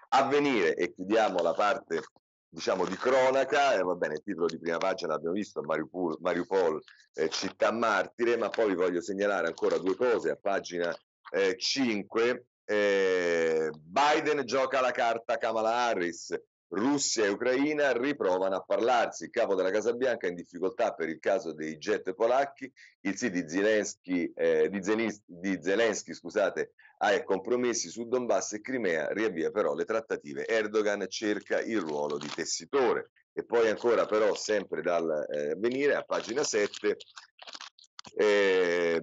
Avvenire, e chiudiamo la parte diciamo di cronaca, eh, va bene, il titolo di prima pagina l'abbiamo visto, Mariupol, Mariupol eh, città martire, ma poi vi voglio segnalare ancora due cose a pagina eh, 5. Eh, Biden gioca la carta Kamala Harris, Russia e Ucraina riprovano a parlarsi. Il capo della Casa Bianca è in difficoltà per il caso dei jet polacchi. Il sì di Zelensky, eh, di Zelensky, di Zelensky scusate, ha compromessi su Donbass e Crimea, riavvia però le trattative. Erdogan cerca il ruolo di tessitore. E poi ancora però, sempre dal eh, venire, a pagina 7, eh,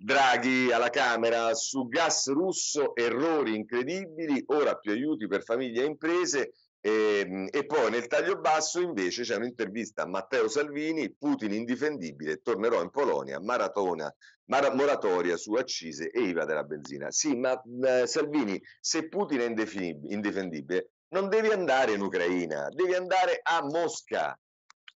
Draghi alla Camera su gas russo, errori incredibili, ora più aiuti per famiglie e imprese. E, ehm, e poi nel taglio basso invece c'è un'intervista a Matteo Salvini, Putin indifendibile, tornerò in Polonia, maratona, mar- moratoria su accise e IVA della benzina. Sì, ma eh, Salvini, se Putin è indifendibile, non devi andare in Ucraina, devi andare a Mosca,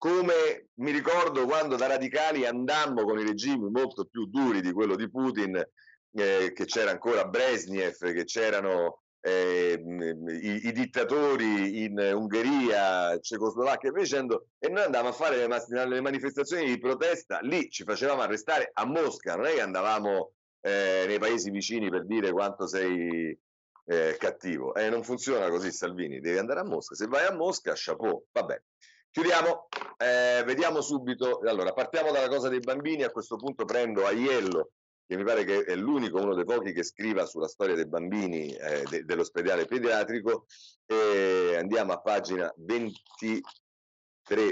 come mi ricordo quando da radicali andammo con i regimi molto più duri di quello di Putin, eh, che c'era ancora Brezhnev, che c'erano eh, i, i, dittatori in Ungheria, Cecoslovacchia e dicendo, e noi andavamo a fare le, le, manifestazioni di protesta, lì ci facevamo arrestare a Mosca, non è che andavamo eh, nei paesi vicini per dire quanto sei eh, cattivo, eh, non funziona così Salvini, devi andare a Mosca, se vai a Mosca, chapeau, vabbè. Chiudiamo, eh, vediamo subito. Allora, partiamo dalla cosa dei bambini. A questo punto prendo Aiello, che mi pare che è l'unico, uno dei pochi che scriva sulla storia dei bambini eh, de, dell'ospedale pediatrico. E andiamo a pagina 23,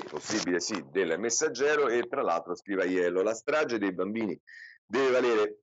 possibile sì, del messaggero. E tra l'altro scrive Aiello: la strage dei bambini deve valere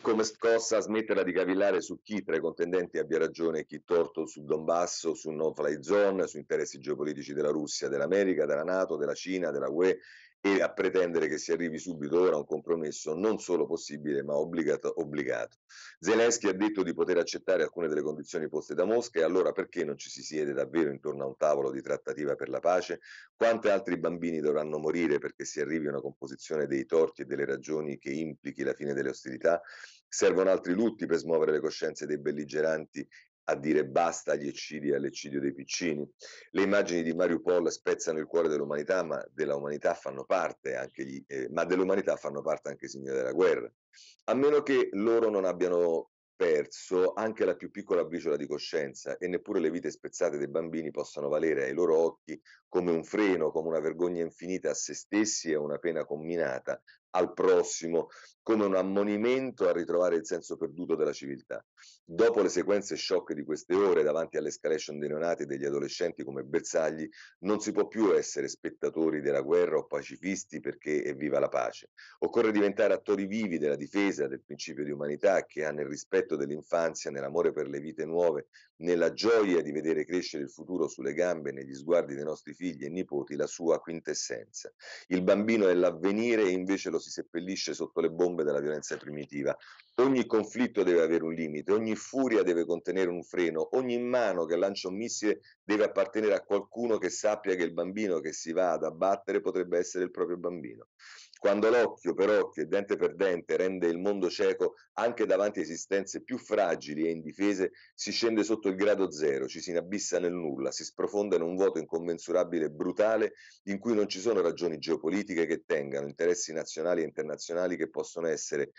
come scossa smetterla di cavillare su chi tra i contendenti abbia ragione e chi torto su Donbass, su no fly zone, su interessi geopolitici della Russia, dell'America, della Nato, della Cina, della UE e a pretendere che si arrivi subito ora a un compromesso non solo possibile ma obbligato, obbligato. Zelensky ha detto di poter accettare alcune delle condizioni poste da Mosca e allora perché non ci si siede davvero intorno a un tavolo di trattativa per la pace? Quanti altri bambini dovranno morire perché si arrivi a una composizione dei torti e delle ragioni che implichi la fine delle ostilità? Servono altri lutti per smuovere le coscienze dei belligeranti a dire basta agli eccidi e all'eccidio dei piccini. Le immagini di Mariupol spezzano il cuore dell'umanità, ma dell'umanità fanno parte anche gli, eh, ma dell'umanità fanno parte anche i signori della guerra. A meno che loro non abbiano perso anche la più piccola briciola di coscienza e neppure le vite spezzate dei bambini possano valere ai loro occhi come un freno, come una vergogna infinita a se stessi e una pena combinata al prossimo, come un ammonimento a ritrovare il senso perduto della civiltà. Dopo le sequenze shock di queste ore davanti all'escalation dei neonati e degli adolescenti come bersagli, non si può più essere spettatori della guerra o pacifisti perché è viva la pace. Occorre diventare attori vivi della difesa del principio di umanità che ha nel rispetto dell'infanzia, nell'amore per le vite nuove, nella gioia di vedere crescere il futuro sulle gambe e negli sguardi dei nostri figli e nipoti la sua quintessenza. Il bambino è l'avvenire e invece lo si seppellisce sotto le bombe della violenza primitiva. Ogni conflitto deve avere un limite, ogni furia deve contenere un freno, ogni mano che lancia un missile deve appartenere a qualcuno che sappia che il bambino che si va ad abbattere potrebbe essere il proprio bambino. Quando l'occhio per occhio e dente per dente rende il mondo cieco anche davanti a esistenze più fragili e indifese, si scende sotto il grado zero, ci si inabissa nel nulla, si sprofonda in un vuoto incommensurabile e brutale in cui non ci sono ragioni geopolitiche che tengano, interessi nazionali e internazionali che possono essere,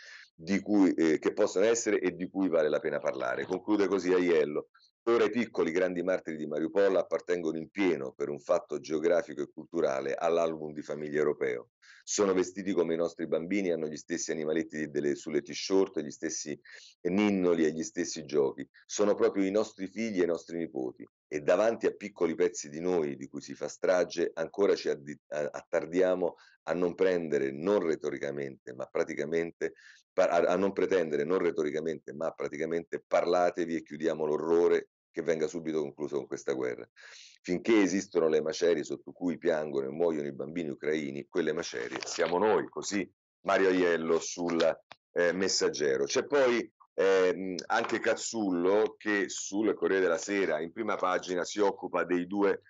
cui, eh, che possono essere e di cui vale la pena parlare. Conclude così Aiello Ora i piccoli grandi martiri di Mariupol appartengono in pieno, per un fatto geografico e culturale, all'album di famiglia europeo. Sono vestiti come i nostri bambini, hanno gli stessi animaletti delle, sulle t-shirt, gli stessi ninnoli e gli stessi giochi. Sono proprio i nostri figli e i nostri nipoti. E davanti a piccoli pezzi di noi di cui si fa strage, ancora ci attardiamo a non prendere non retoricamente, ma praticamente a non pretendere non retoricamente, ma praticamente parlatevi e chiudiamo l'orrore che venga subito conclusa con questa guerra. Finché esistono le macerie sotto cui piangono e muoiono i bambini ucraini, quelle macerie siamo noi, così Mario Aiello sul eh, Messaggero. C'è poi eh, anche Cazzullo che sul Corriere della Sera in prima pagina si occupa dei due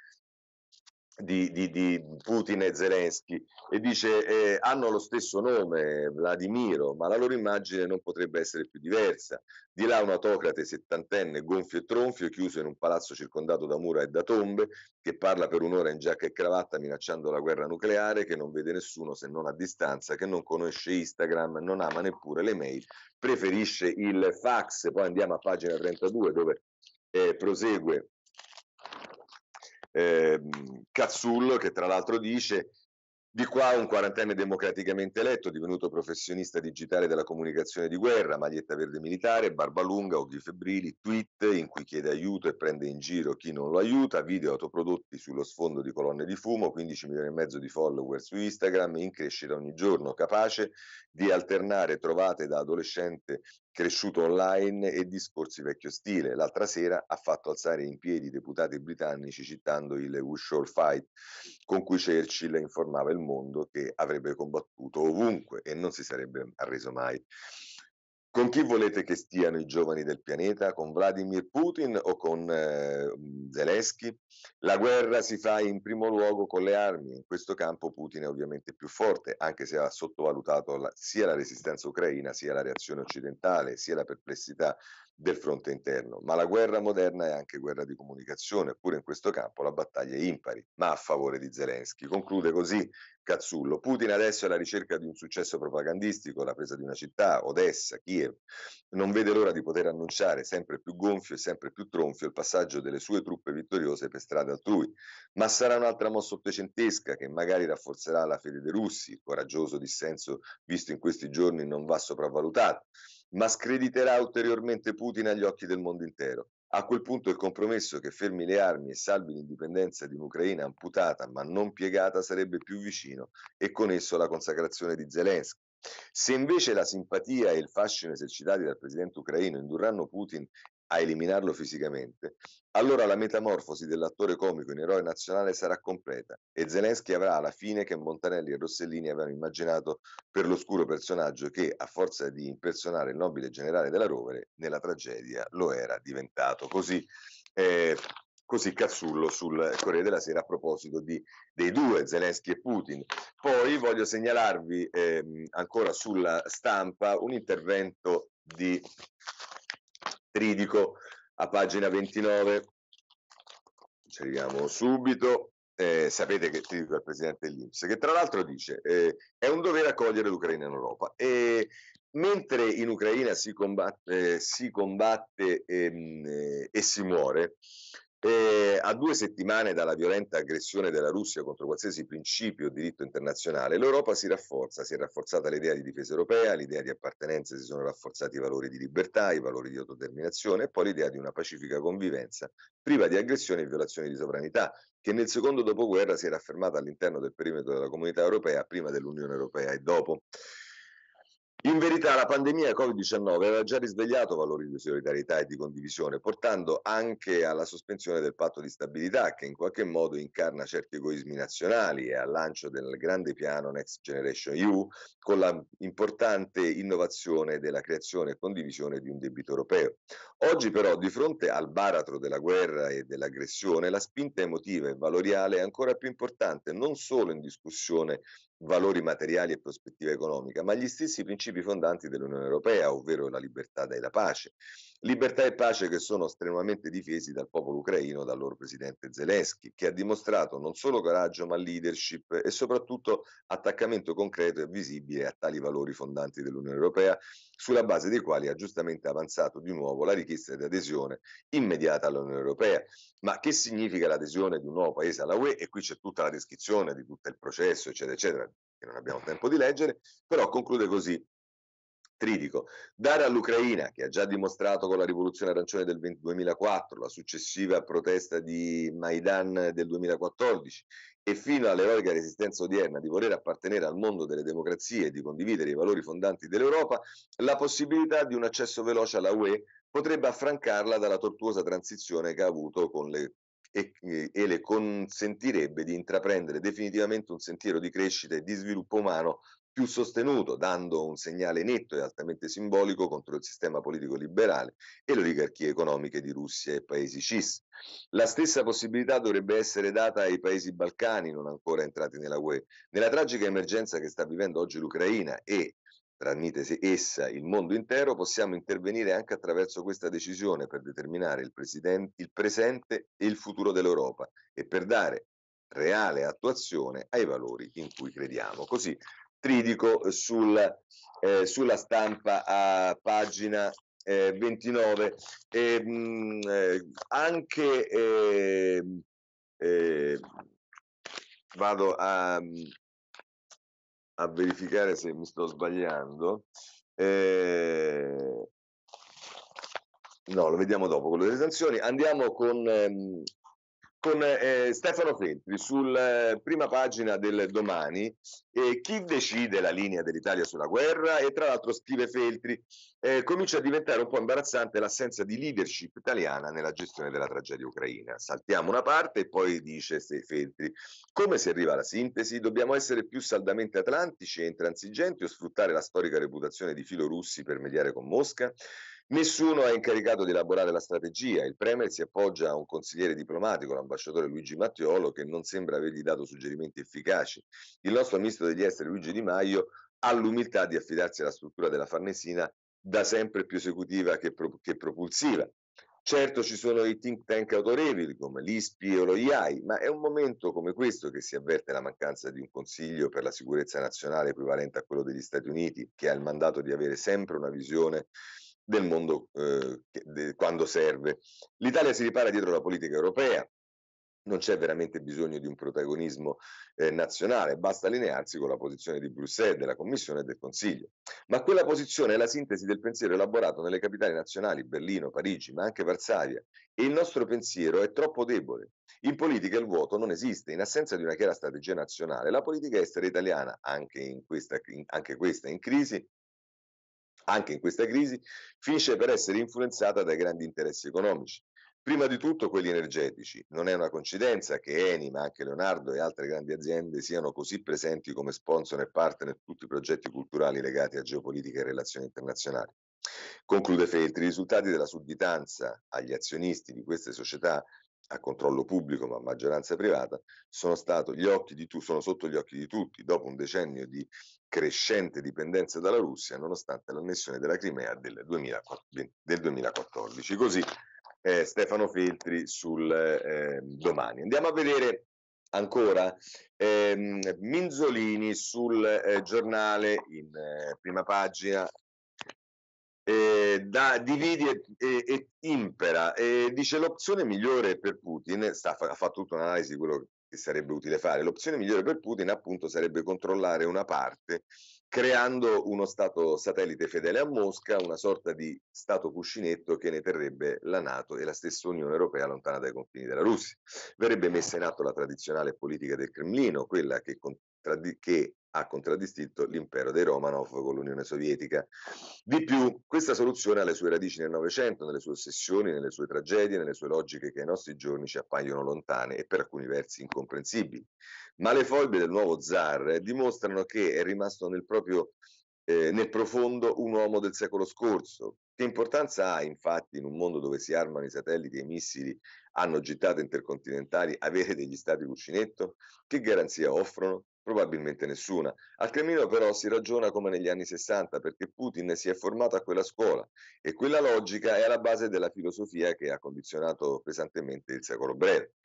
di, di, di, Putin e Zelensky e dice eh, hanno lo stesso nome Vladimiro ma la loro immagine non potrebbe essere più diversa di là un autocrate settantenne gonfio e tronfio chiuso in un palazzo circondato da mura e da tombe che parla per un'ora in giacca e cravatta minacciando la guerra nucleare che non vede nessuno se non a distanza che non conosce Instagram non ama neppure le mail preferisce il fax poi andiamo a pagina 32 dove eh, prosegue eh, Cazzullo che tra l'altro dice di qua un quarantenne democraticamente eletto, divenuto professionista digitale della comunicazione di guerra, maglietta verde militare, barba lunga, occhi febbrili, tweet in cui chiede aiuto e prende in giro chi non lo aiuta, video autoprodotti sullo sfondo di colonne di fumo, 15 milioni e mezzo di follower su Instagram, in crescita ogni giorno, capace di alternare trovate da adolescente cresciuto online e discorsi vecchio stile. L'altra sera ha fatto alzare in piedi i deputati britannici citando il We Shall Fight con cui Churchill informava il mondo che avrebbe combattuto ovunque e non si sarebbe arreso mai. Con chi volete che stiano i giovani del pianeta? Con Vladimir Putin o con eh, mm, Zelensky? La guerra si fa in primo luogo con le armi. In questo campo Putin è ovviamente più forte, anche se ha sottovalutato la, sia la resistenza ucraina, sia la reazione occidentale, sia la perplessità del fronte interno, ma la guerra moderna è anche guerra di comunicazione, eppure in questo campo la battaglia è impari, ma a favore di Zelensky. Conclude così Cazzullo, Putin adesso è alla ricerca di un successo propagandistico, la presa di una città, Odessa, Kiev, non vede l'ora di poter annunciare sempre più gonfio e sempre più tronfio il passaggio delle sue truppe vittoriose per strade altrui, ma sarà un'altra mossa ottocentesca che magari rafforzerà la fede dei russi, il coraggioso dissenso visto in questi giorni non va sopravvalutato ma screditerà ulteriormente Putin agli occhi del mondo intero. A quel punto il compromesso che fermi le armi e salvi l'indipendenza di un'Ucraina amputata ma non piegata sarebbe più vicino e con esso la consacrazione di Zelensky. Se invece la simpatia e il fascino esercitati dal presidente ucraino indurranno Putin a eliminarlo fisicamente, allora la metamorfosi dell'attore comico in eroe nazionale sarà completa e Zelensky avrà la fine che Montanelli e Rossellini avevano immaginato per l'oscuro personaggio che, a forza di impersonare il nobile generale della Rovere, nella tragedia lo era diventato. Così, eh, così Cazzullo sul Corriere della Sera a proposito di, dei due, Zelensky e Putin. Poi voglio segnalarvi eh, ancora sulla stampa un intervento di Tridico a pagina 29. Ci arriviamo subito. Eh, sapete che Tridico è il presidente dell'Inps, che tra l'altro dice eh, è un dovere accogliere l'Ucraina in Europa. E mentre in Ucraina si combatte, eh, si combatte ehm, eh, e si muore, eh, a due settimane dalla violenta aggressione della Russia contro qualsiasi principio o diritto internazionale, l'Europa si rafforza, si è rafforzata l'idea di difesa europea, l'idea di appartenenza, si sono rafforzati i valori di libertà, i valori di autodeterminazione e poi l'idea di una pacifica convivenza priva di aggressioni e violazioni di sovranità, che nel secondo dopoguerra si era affermata all'interno del perimetro della comunità europea prima dell'Unione europea e dopo. In verità la pandemia Covid-19 aveva già risvegliato valori di solidarietà e di condivisione, portando anche alla sospensione del patto di stabilità che in qualche modo incarna certi egoismi nazionali e al lancio del grande piano Next Generation EU con l'importante innovazione della creazione e condivisione di un debito europeo. Oggi però di fronte al baratro della guerra e dell'aggressione la spinta emotiva e valoriale è ancora più importante non solo in discussione valori materiali e prospettiva economica, ma gli stessi principi fondanti dell'Unione Europea, ovvero la libertà e la pace. Libertà e pace che sono estremamente difesi dal popolo ucraino, dal loro presidente Zelensky, che ha dimostrato non solo coraggio ma leadership e soprattutto attaccamento concreto e visibile a tali valori fondanti dell'Unione Europea, sulla base dei quali ha giustamente avanzato di nuovo la richiesta di adesione immediata all'Unione Europea. Ma che significa l'adesione di un nuovo paese alla UE? E qui c'è tutta la descrizione di tutto il processo, eccetera, eccetera, che non abbiamo tempo di leggere, però conclude così Tridico, dare all'Ucraina, che ha già dimostrato con la rivoluzione arancione del 2004, la successiva protesta di Maidan del 2014 e fino all'eroica resistenza odierna di voler appartenere al mondo delle democrazie e di condividere i valori fondanti dell'Europa, la possibilità di un accesso veloce alla UE potrebbe affrancarla dalla tortuosa transizione che ha avuto con le e, e, le consentirebbe di intraprendere definitivamente un sentiero di crescita e di sviluppo umano più sostenuto, dando un segnale netto e altamente simbolico contro il sistema politico liberale e le oligarchie economiche di Russia e paesi CIS. La stessa possibilità dovrebbe essere data ai paesi balcani non ancora entrati nella UE. Nella tragica emergenza che sta vivendo oggi l'Ucraina e tramite essa il mondo intero, possiamo intervenire anche attraverso questa decisione per determinare il, il presente e il futuro dell'Europa e per dare reale attuazione ai valori in cui crediamo. Così Tridico sul, eh, sulla stampa a pagina eh, 29. E, mh, mm, eh, anche eh, eh, vado a, a, verificare se mi sto sbagliando. Eh, no, lo vediamo dopo quello delle sanzioni. Andiamo con, ehm, con eh, Stefano Feltri sulla eh, prima pagina del domani eh, chi decide la linea dell'Italia sulla guerra e tra l'altro scrive Feltri eh, comincia a diventare un po' imbarazzante l'assenza di leadership italiana nella gestione della tragedia ucraina. Saltiamo una parte e poi dice Feltri come si arriva alla sintesi? Dobbiamo essere più saldamente atlantici e intransigenti o sfruttare la storica reputazione di filo russi per mediare con Mosca? Nessuno è incaricato di elaborare la strategia, il Premier si appoggia a un consigliere diplomatico, l'ambasciatore Luigi Mattiolo, che non sembra avergli dato suggerimenti efficaci. Il nostro ministro degli esteri Luigi Di Maio ha l'umiltà di affidarsi alla struttura della Farnesina da sempre più esecutiva che, pro- che propulsiva. Certo ci sono i think tank autorevoli come l'ISPI o lo IAI, ma è un momento come questo che si avverte la mancanza di un Consiglio per la sicurezza nazionale equivalente a quello degli Stati Uniti, che ha il mandato di avere sempre una visione del mondo eh, de, quando serve. L'Italia si ripara dietro la politica europea, non c'è veramente bisogno di un protagonismo eh, nazionale, basta allinearsi con la posizione di Bruxelles, della Commissione e del Consiglio. Ma quella posizione è la sintesi del pensiero elaborato nelle capitali nazionali, Berlino, Parigi, ma anche Varsavia, e il nostro pensiero è troppo debole. In politica il vuoto non esiste, in assenza di una chiara strategia nazionale, la politica estera italiana, anche, in questa, in, anche questa in crisi, anche in questa crisi, finisce per essere influenzata dai grandi interessi economici. Prima di tutto quelli energetici. Non è una coincidenza che Eni, ma anche Leonardo e altre grandi aziende siano così presenti come sponsor e partner in tutti i progetti culturali legati a geopolitica e relazioni internazionali. Conclude Feltri, i risultati della sudditanza agli azionisti di queste società a controllo pubblico ma a maggioranza privata, sono, gli occhi di, sono, sotto gli occhi di tutti dopo un decennio di crescente dipendenza dalla Russia, nonostante l'annessione della Crimea del, 2014. Così eh, Stefano Feltri sul eh, domani. Andiamo a vedere Ancora, eh, Minzolini sul eh, giornale in eh, prima pagina eh, da, dividi e, e, e, impera e dice l'opzione migliore per Putin, sta, ha fatto tutta un'analisi di quello che sarebbe utile fare, l'opzione migliore per Putin appunto sarebbe controllare una parte creando uno stato satellite fedele a Mosca, una sorta di stato cuscinetto che ne terrebbe la Nato e la stessa Unione Europea lontana dai confini della Russia. Verrebbe messa in atto la tradizionale politica del Cremlino, quella che con, che ha contraddistinto l'impero dei Romanov con l'Unione Sovietica. Di più, questa soluzione ha le sue radici nel Novecento, nelle sue ossessioni, nelle sue tragedie, nelle sue logiche che ai nostri giorni ci appaiono lontane e per alcuni versi incomprensibili. Ma le foibe del nuovo zar dimostrano che è rimasto nel proprio eh, nel profondo un uomo del secolo scorso. Che importanza ha infatti in un mondo dove si armano i satelliti e i missili hanno gittate intercontinentali avere degli stati cuscinetto? Che garanzia offrono? Probabilmente nessuna. Al Cremlino però si ragiona come negli anni 60 perché Putin si è formato a quella scuola e quella logica è alla base della filosofia che ha condizionato pesantemente il secolo breve.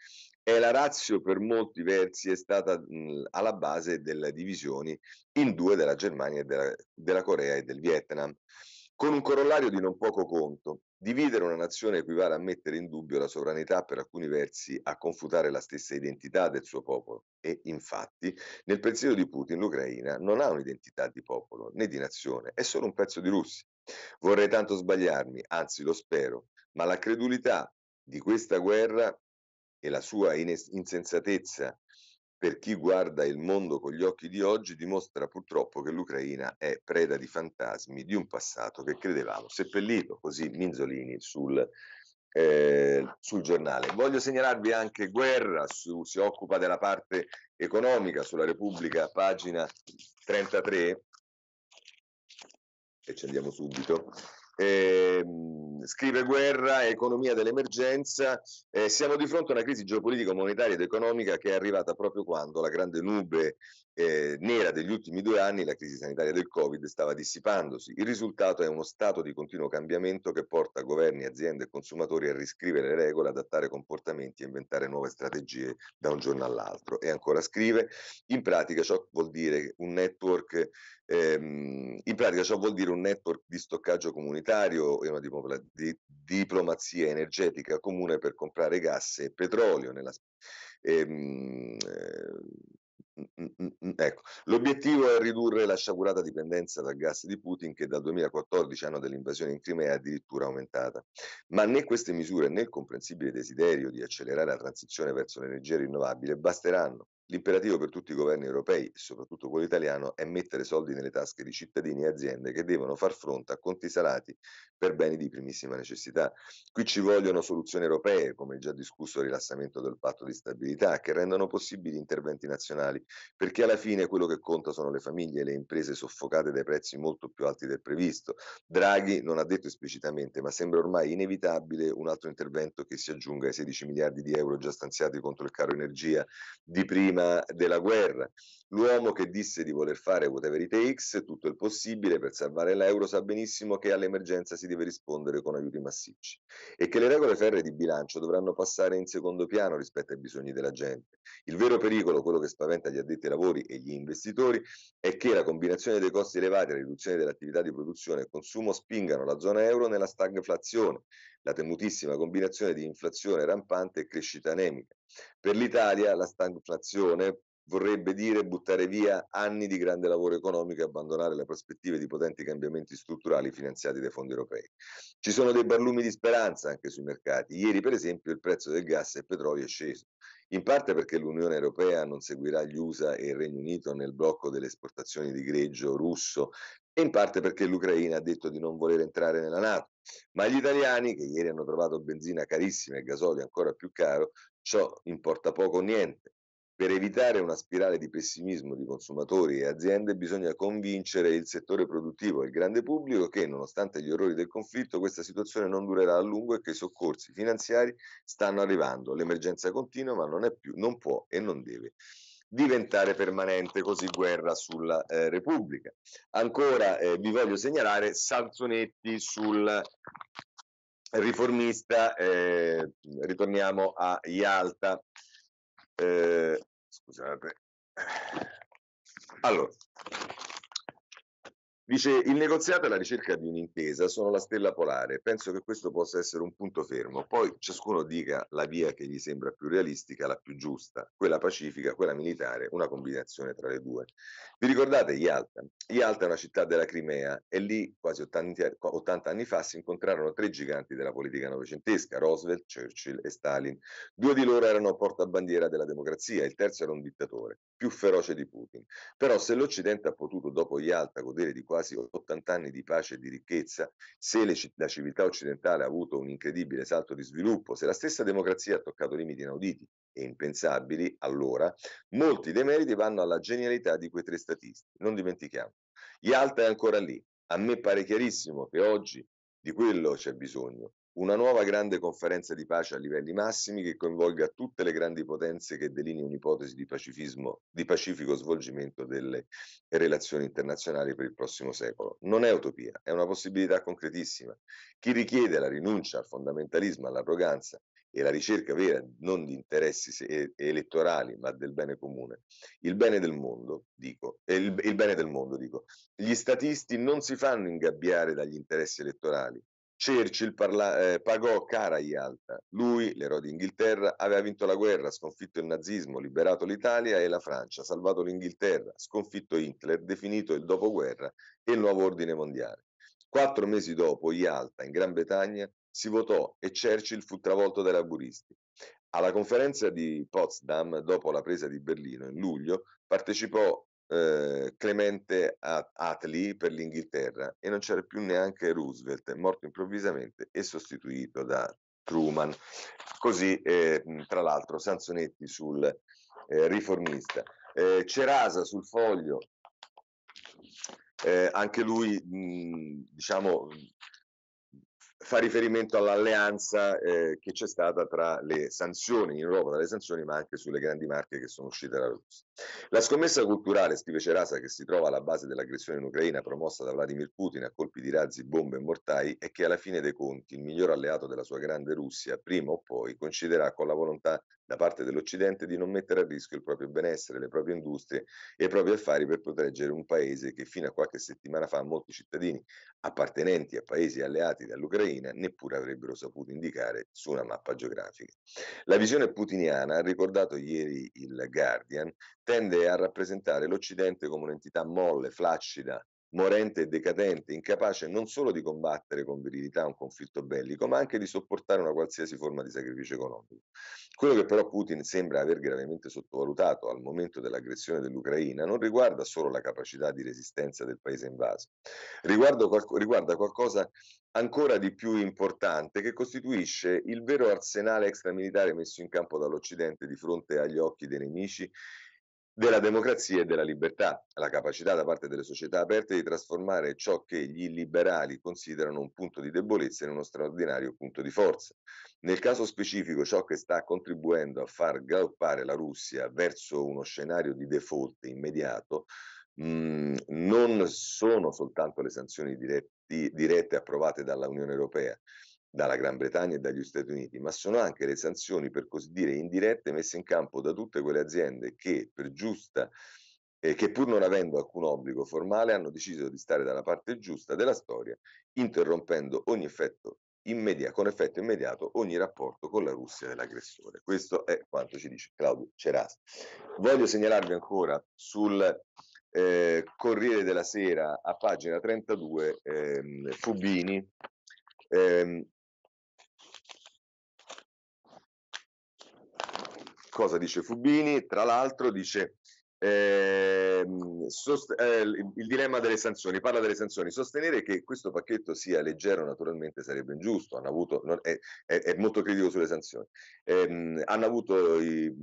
E la razio per molti versi è stata mh, alla base delle divisioni in due della Germania, e della, della Corea e del Vietnam con un corollario di non poco conto. Dividere una nazione equivale a mettere in dubbio la sovranità per alcuni versi, a confutare la stessa identità del suo popolo. E infatti, nel pensiero di Putin, l'Ucraina non ha un'identità di popolo né di nazione, è solo un pezzo di Russia. Vorrei tanto sbagliarmi, anzi lo spero, ma la credulità di questa guerra e la sua insensatezza per chi guarda il mondo con gli occhi di oggi, dimostra purtroppo che l'Ucraina è preda di fantasmi di un passato che credevamo seppellito, così Minzolini sul, eh, sul giornale. Voglio segnalarvi anche Guerra, su, si occupa della parte economica sulla Repubblica, pagina 33, e ci andiamo subito eh, scrive guerra, economia dell'emergenza, eh, siamo di fronte a una crisi geopolitica, monetaria ed economica che è arrivata proprio quando la grande nube eh, nera degli ultimi due anni la crisi sanitaria del Covid stava dissipandosi. Il risultato è uno stato di continuo cambiamento che porta governi, aziende e consumatori a riscrivere le regole, adattare comportamenti e inventare nuove strategie da un giorno all'altro. E ancora scrive, in pratica ciò vuol dire un network, ehm, dire un network di stoccaggio comunitario e una diplomatia, di, diplomazia energetica comune per comprare gas e petrolio nella, ehm, eh, Mm, mm, mm, ecco, l'obiettivo è ridurre la sciagurata dipendenza dal gas di Putin che dal 2014, anno dell'invasione in Crimea, è addirittura aumentata. Ma né queste misure né il comprensibile desiderio di accelerare la transizione verso l'energia rinnovabile basteranno L'imperativo per tutti i governi europei, e soprattutto quello italiano, è mettere soldi nelle tasche di cittadini e aziende che devono far fronte a conti salati per beni di primissima necessità. Qui ci vogliono soluzioni europee, come già discusso il rilassamento del patto di stabilità, che rendano possibili interventi nazionali, perché alla fine quello che conta sono le famiglie e le imprese soffocate dai prezzi molto più alti del previsto. Draghi non ha detto esplicitamente, ma sembra ormai inevitabile un altro intervento che si aggiunga ai 16 miliardi di euro già stanziati contro il caro energia di prima della, della guerra. L'uomo che disse di voler fare whatever it takes, tutto il possibile per salvare l'euro, sa benissimo che all'emergenza si deve rispondere con aiuti massicci e che le regole ferre di bilancio dovranno passare in secondo piano rispetto ai bisogni della gente. Il vero pericolo, quello che spaventa gli addetti ai lavori e gli investitori, è che la combinazione dei costi elevati e la riduzione dell'attività di produzione e consumo spingano la zona euro nella stagflazione, la temutissima combinazione di inflazione rampante e crescita anemica. Per l'Italia la stagflazione vorrebbe dire buttare via anni di grande lavoro economico e abbandonare le prospettive di potenti cambiamenti strutturali finanziati dai fondi europei. Ci sono dei barlumi di speranza anche sui mercati. Ieri, per esempio, il prezzo del gas e petrolio è sceso, in parte perché l'Unione Europea non seguirà gli USA e il Regno Unito nel blocco delle esportazioni di greggio russo e in parte perché l'Ucraina ha detto di non voler entrare nella Nato. Ma gli italiani, che ieri hanno trovato benzina carissima e gasolio ancora più caro, Ciò importa poco o niente. Per evitare una spirale di pessimismo di consumatori e aziende bisogna convincere il settore produttivo e il grande pubblico che, nonostante gli orrori del conflitto, questa situazione non durerà a lungo e che i soccorsi finanziari stanno arrivando. L'emergenza continua, ma non, è più, non può e non deve diventare permanente, così guerra sulla eh, Repubblica. Ancora eh, vi voglio segnalare Salzonetti sul riformista, eh, ritorniamo a Ialta. Eh, scusate. Allora, Dice, il negoziato e la ricerca di un'intesa sono la stella polare, penso che questo possa essere un punto fermo, poi ciascuno dica la via che gli sembra più realistica, la più giusta, quella pacifica, quella militare, una combinazione tra le due. Vi ricordate Yalta? Yalta è una città della Crimea e lì quasi 80, 80 anni fa si incontrarono tre giganti della politica novecentesca, Roosevelt, Churchill e Stalin. Due di loro erano portabandiera della democrazia, il terzo era un dittatore, più feroce di Putin. Però se l'Occidente ha potuto dopo Yalta godere di quasi quasi 80 anni di pace e di ricchezza, se le, la civiltà occidentale ha avuto un incredibile salto di sviluppo, se la stessa democrazia ha toccato limiti inauditi e impensabili, allora molti dei meriti vanno alla genialità di quei tre statisti. Non dimentichiamo. Yalta è ancora lì. A me pare chiarissimo che oggi di quello c'è bisogno, una nuova grande conferenza di pace a livelli massimi che coinvolga tutte le grandi potenze che delinea un'ipotesi di, di pacifico svolgimento delle relazioni internazionali per il prossimo secolo. Non è utopia, è una possibilità concretissima. Chi richiede la rinuncia al fondamentalismo, all'arroganza e la ricerca vera non di interessi elettorali, ma del bene comune. Il bene del mondo, dico, il, il bene del mondo, dico. Gli statisti non si fanno ingabbiare dagli interessi elettorali, Churchill parla- eh, pagò cara Yalta. Lui, l'eroe d'Inghilterra, aveva vinto la guerra, sconfitto il nazismo, liberato l'Italia e la Francia, salvato l'Inghilterra, sconfitto Hitler, definito il dopoguerra e il nuovo ordine mondiale. Quattro mesi dopo, Yalta, in Gran Bretagna, si votò e Churchill fu travolto dai laburisti. Alla conferenza di Potsdam, dopo la presa di Berlino in luglio, partecipò eh, Clemente Atli per l'Inghilterra e non c'era più neanche Roosevelt, morto improvvisamente e sostituito da Truman. Così, eh, tra l'altro, Sanzonetti sul eh, riformista. Eh, Cerasa sul foglio, eh, anche lui, mh, diciamo, fa riferimento all'alleanza eh, che c'è stata tra le sanzioni in Europa, dalle sanzioni, ma anche sulle grandi marche che sono uscite dalla Russia. La scommessa culturale, scrive Cerasa, che si trova alla base dell'aggressione in Ucraina promossa da Vladimir Putin a colpi di razzi, bombe e mortai, è che alla fine dei conti il miglior alleato della sua grande Russia, prima o poi, coinciderà con la volontà da parte dell'Occidente di non mettere a rischio il proprio benessere, le proprie industrie e i propri affari per proteggere un paese che fino a qualche settimana fa molti cittadini appartenenti a paesi alleati dall'Ucraina neppure avrebbero saputo indicare su una mappa geografica. La visione putiniana, ricordato ieri il Guardian, tende a rappresentare l'Occidente come un'entità molle, flaccida, morente e decadente, incapace non solo di combattere con virilità un conflitto bellico, ma anche di sopportare una qualsiasi forma di sacrificio economico. Quello che però Putin sembra aver gravemente sottovalutato al momento dell'aggressione dell'Ucraina non riguarda solo la capacità di resistenza del paese invaso, riguarda, qualco, riguarda qualcosa ancora di più importante che costituisce il vero arsenale extramilitare messo in campo dall'Occidente di fronte agli occhi dei nemici della democrazia e della libertà, la capacità da parte delle società aperte di trasformare ciò che gli liberali considerano un punto di debolezza in uno straordinario punto di forza. Nel caso specifico ciò che sta contribuendo a far galoppare la Russia verso uno scenario di default immediato mh, mm, non sono soltanto le sanzioni diretti, dirette approvate dalla Unione Europea, dalla Gran Bretagna e dagli Stati Uniti, ma sono anche le sanzioni, per così dire, indirette messe in campo da tutte quelle aziende che per giusta eh, che pur non avendo alcun obbligo formale hanno deciso di stare dalla parte giusta della storia, interrompendo ogni effetto immediato, con effetto immediato ogni rapporto con la Russia dell'aggressore. Questo è quanto ci dice Claudio Ceras. Voglio segnalarvi ancora sul eh, Corriere della Sera a pagina 32 ehm, Fubini ehm, cosa dice Fubini? Tra l'altro dice eh, sost- eh, il dilemma delle sanzioni, parla delle sanzioni, sostenere che questo pacchetto sia leggero naturalmente sarebbe ingiusto, Hanno avuto, non, è, è, è, molto critico sulle sanzioni, eh, hanno avuto i,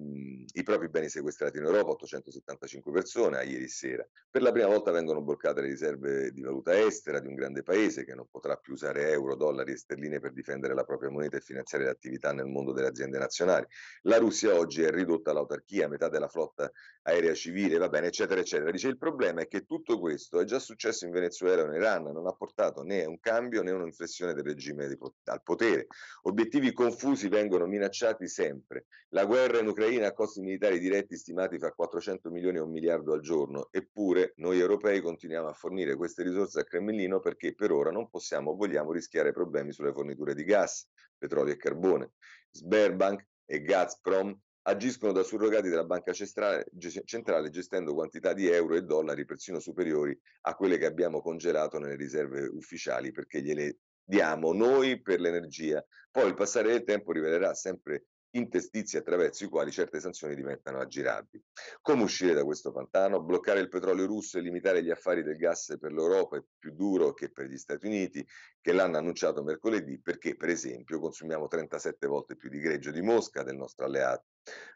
i, propri beni sequestrati in Europa 875 persone a ieri sera, per la prima volta vengono bloccate le riserve di valuta estera di un grande paese che non potrà più usare euro, dollari e sterline per difendere la propria moneta e finanziare le attività nel mondo delle aziende nazionali, la Russia oggi è ridotta all'autarchia, metà della flotta aerea civile civile, va bene, eccetera, eccetera. Dice il problema è che tutto questo è già successo in Venezuela o in Iran, non ha portato né un cambio né un'inflessione del regime di, al potere. Obiettivi confusi vengono minacciati sempre. La guerra in Ucraina ha costi militari diretti stimati fra 400 milioni e un miliardo al giorno, eppure noi europei continuiamo a fornire queste risorse al Cremlino perché per ora non possiamo o vogliamo rischiare problemi sulle forniture di gas, petrolio e carbone. Sberbank e Gazprom agiscono da surrogati della banca centrale, gestendo quantità di euro e dollari persino superiori a quelle che abbiamo congelato nelle riserve ufficiali perché gliele diamo noi per l'energia. Poi il passare del tempo rivelerà sempre intestizi attraverso i quali certe sanzioni diventano aggirabili. Come uscire da questo pantano? Bloccare il petrolio russo e limitare gli affari del gas per l'Europa è più duro che per gli Stati Uniti, che l'hanno annunciato mercoledì perché, per esempio, consumiamo 37 volte più di greggio di Mosca del nostro alleato.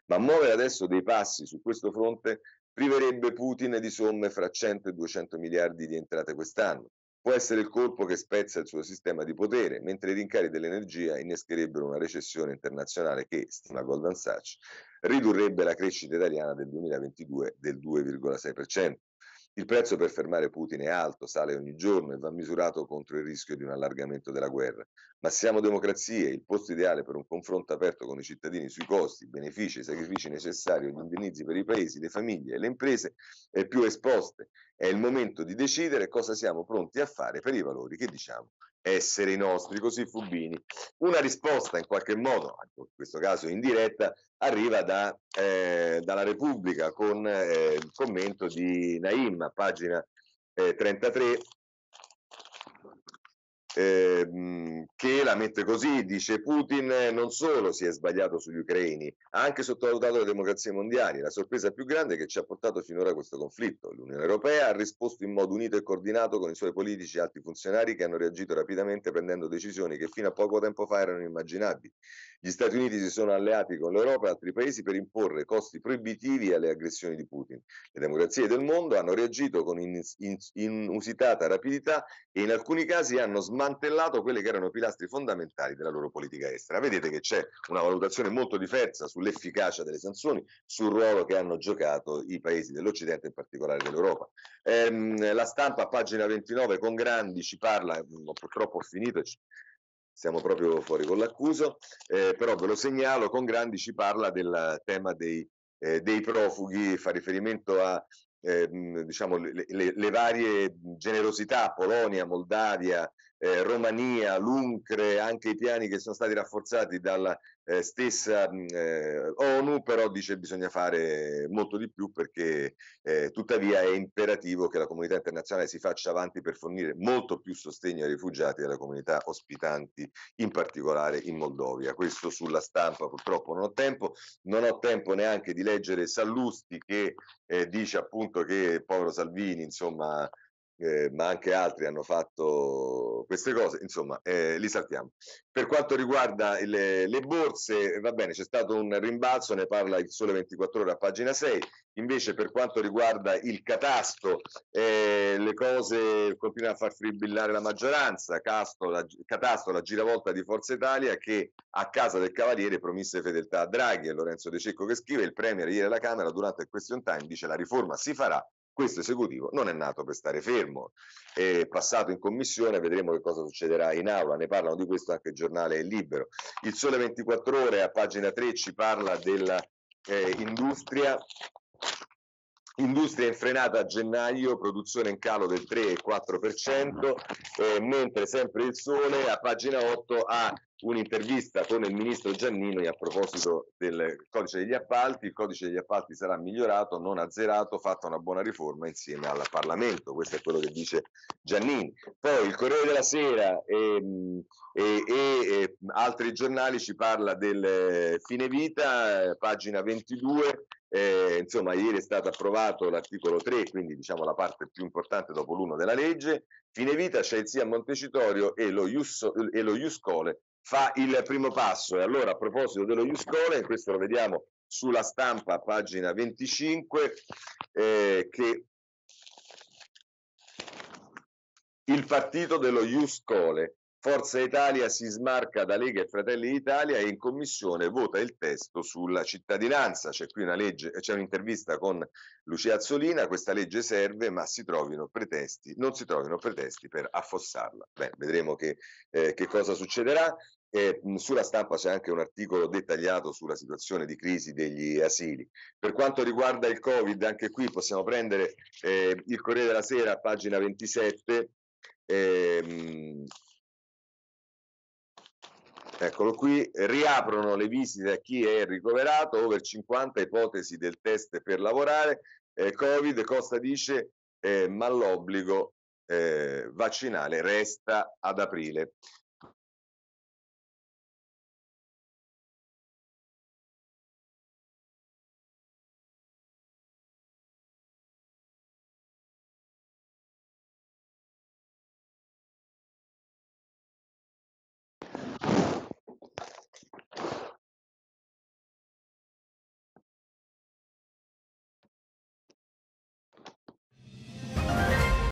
Ma muovere adesso dei passi su questo fronte priverebbe Putin di somme fra 100 e 200 miliardi di entrate quest'anno, può essere il colpo che spezza il suo sistema di potere, mentre i rincari dell'energia innescherebbero una recessione internazionale che, stima Goldman Sachs, ridurrebbe la crescita italiana del 2022 del 2,6%. Il prezzo per fermare Putin è alto, sale ogni giorno e va misurato contro il rischio di un allargamento della guerra. Ma siamo democrazie, il posto ideale per un confronto aperto con i cittadini sui costi, benefici, sacrifici necessari, gli indennizi per i paesi, le famiglie e le imprese più esposte. È il momento di decidere cosa siamo pronti a fare per i valori che diciamo essere i nostri, così fu Una risposta in qualche modo, in questo caso indiretta, arriva da, eh, dalla Repubblica con eh, il commento di Naim, pagina eh, 33, eh, che la mette così, dice Putin non solo si è sbagliato sugli ucraini, ha anche sottovalutato le democrazie mondiali, la sorpresa più grande che ci ha portato finora a questo conflitto. L'Unione Europea ha risposto in modo unito e coordinato con i suoi politici e altri funzionari che hanno reagito rapidamente prendendo decisioni che fino a poco tempo fa erano immaginabili. Gli Stati Uniti si sono alleati con l'Europa e altri paesi per imporre costi proibitivi alle aggressioni di Putin. Le democrazie del mondo hanno reagito con inusitata rapidità e in alcuni casi hanno smaltito smantellato quelli che erano i pilastri fondamentali della loro politica estera. Vedete che c'è una valutazione molto diversa sull'efficacia delle sanzioni, sul ruolo che hanno giocato i paesi dell'Occidente, in particolare dell'Europa. Ehm, la stampa a pagina 29 con Grandi ci parla, mm, purtroppo ho finito, siamo proprio fuori con l'accuso, eh, però ve lo segnalo, con Grandi ci parla del tema dei, eh, dei profughi, fa riferimento a Ehm, diciamo, le, le, le, varie generosità, Polonia, Moldavia, eh, Romania, l'Uncre, anche i piani che sono stati rafforzati dalla eh, stessa mm, eh, ONU però dice che bisogna fare molto di più perché eh, tuttavia è imperativo che la comunità internazionale si faccia avanti per fornire molto più sostegno ai rifugiati e alle comunità ospitanti in particolare in Moldovia questo sulla stampa purtroppo non ho tempo non ho tempo neanche di leggere Sallusti che eh, dice appunto che povero Salvini insomma eh, ma anche altri hanno fatto queste cose, insomma, eh, li saltiamo. Per quanto riguarda le, le, borse, va bene, c'è stato un rimbalzo, ne parla il Sole 24 Ore a pagina 6. Invece, per quanto riguarda il catasto, eh, le cose continuano a far fribillare la maggioranza. Casto, la, catasto, la giravolta di Forza Italia, che a casa del Cavaliere promise fedeltà a Draghi. È Lorenzo De Cecco che scrive: Il Premier, ieri alla Camera, durante il question time, dice la riforma si farà questo esecutivo non è nato per stare fermo. È passato in commissione, vedremo che cosa succederà in aula, ne parlano di questo anche il giornale Libero. Il Sole 24 Ore a pagina 3 ci parla dell'industria. Eh, Industria infrenata a gennaio, produzione in calo del 3,4%, eh, mentre sempre il sole a pagina 8 ha un'intervista con il ministro Giannini a proposito del codice degli appalti. Il codice degli appalti sarà migliorato, non azzerato, fatta una buona riforma insieme al Parlamento. Questo è quello che dice Giannini. Poi il Corriere della Sera e, e, e, e altri giornali ci parla del fine vita, pagina 22. Eh, insomma, ieri è stato approvato l'articolo 3, quindi diciamo la parte più importante dopo l'uno della legge. Fine vita c'è il SIA Montecitorio e lo Iuscole fa il primo passo. E allora a proposito dello Juscole, questo lo vediamo sulla stampa, pagina 25, eh, che il partito dello Juscole Forza Italia si smarca da Lega e Fratelli d'Italia e in commissione vota il testo sulla cittadinanza. C'è qui una legge, c'è un'intervista con Lucia Azzolina, questa legge serve ma si trovino pretesti, non si trovino pretesti per affossarla. Beh, vedremo che, eh, che cosa succederà. Eh, sulla stampa c'è anche un articolo dettagliato sulla situazione di crisi degli asili. Per quanto riguarda il Covid, anche qui possiamo prendere eh, il Corriere della Sera, pagina 27. Ehm, Eccolo qui, riaprono le visite a chi è ricoverato, over 50 ipotesi del test per lavorare, eh, Covid, Costa dice, eh, ma l'obbligo eh, vaccinale resta ad aprile.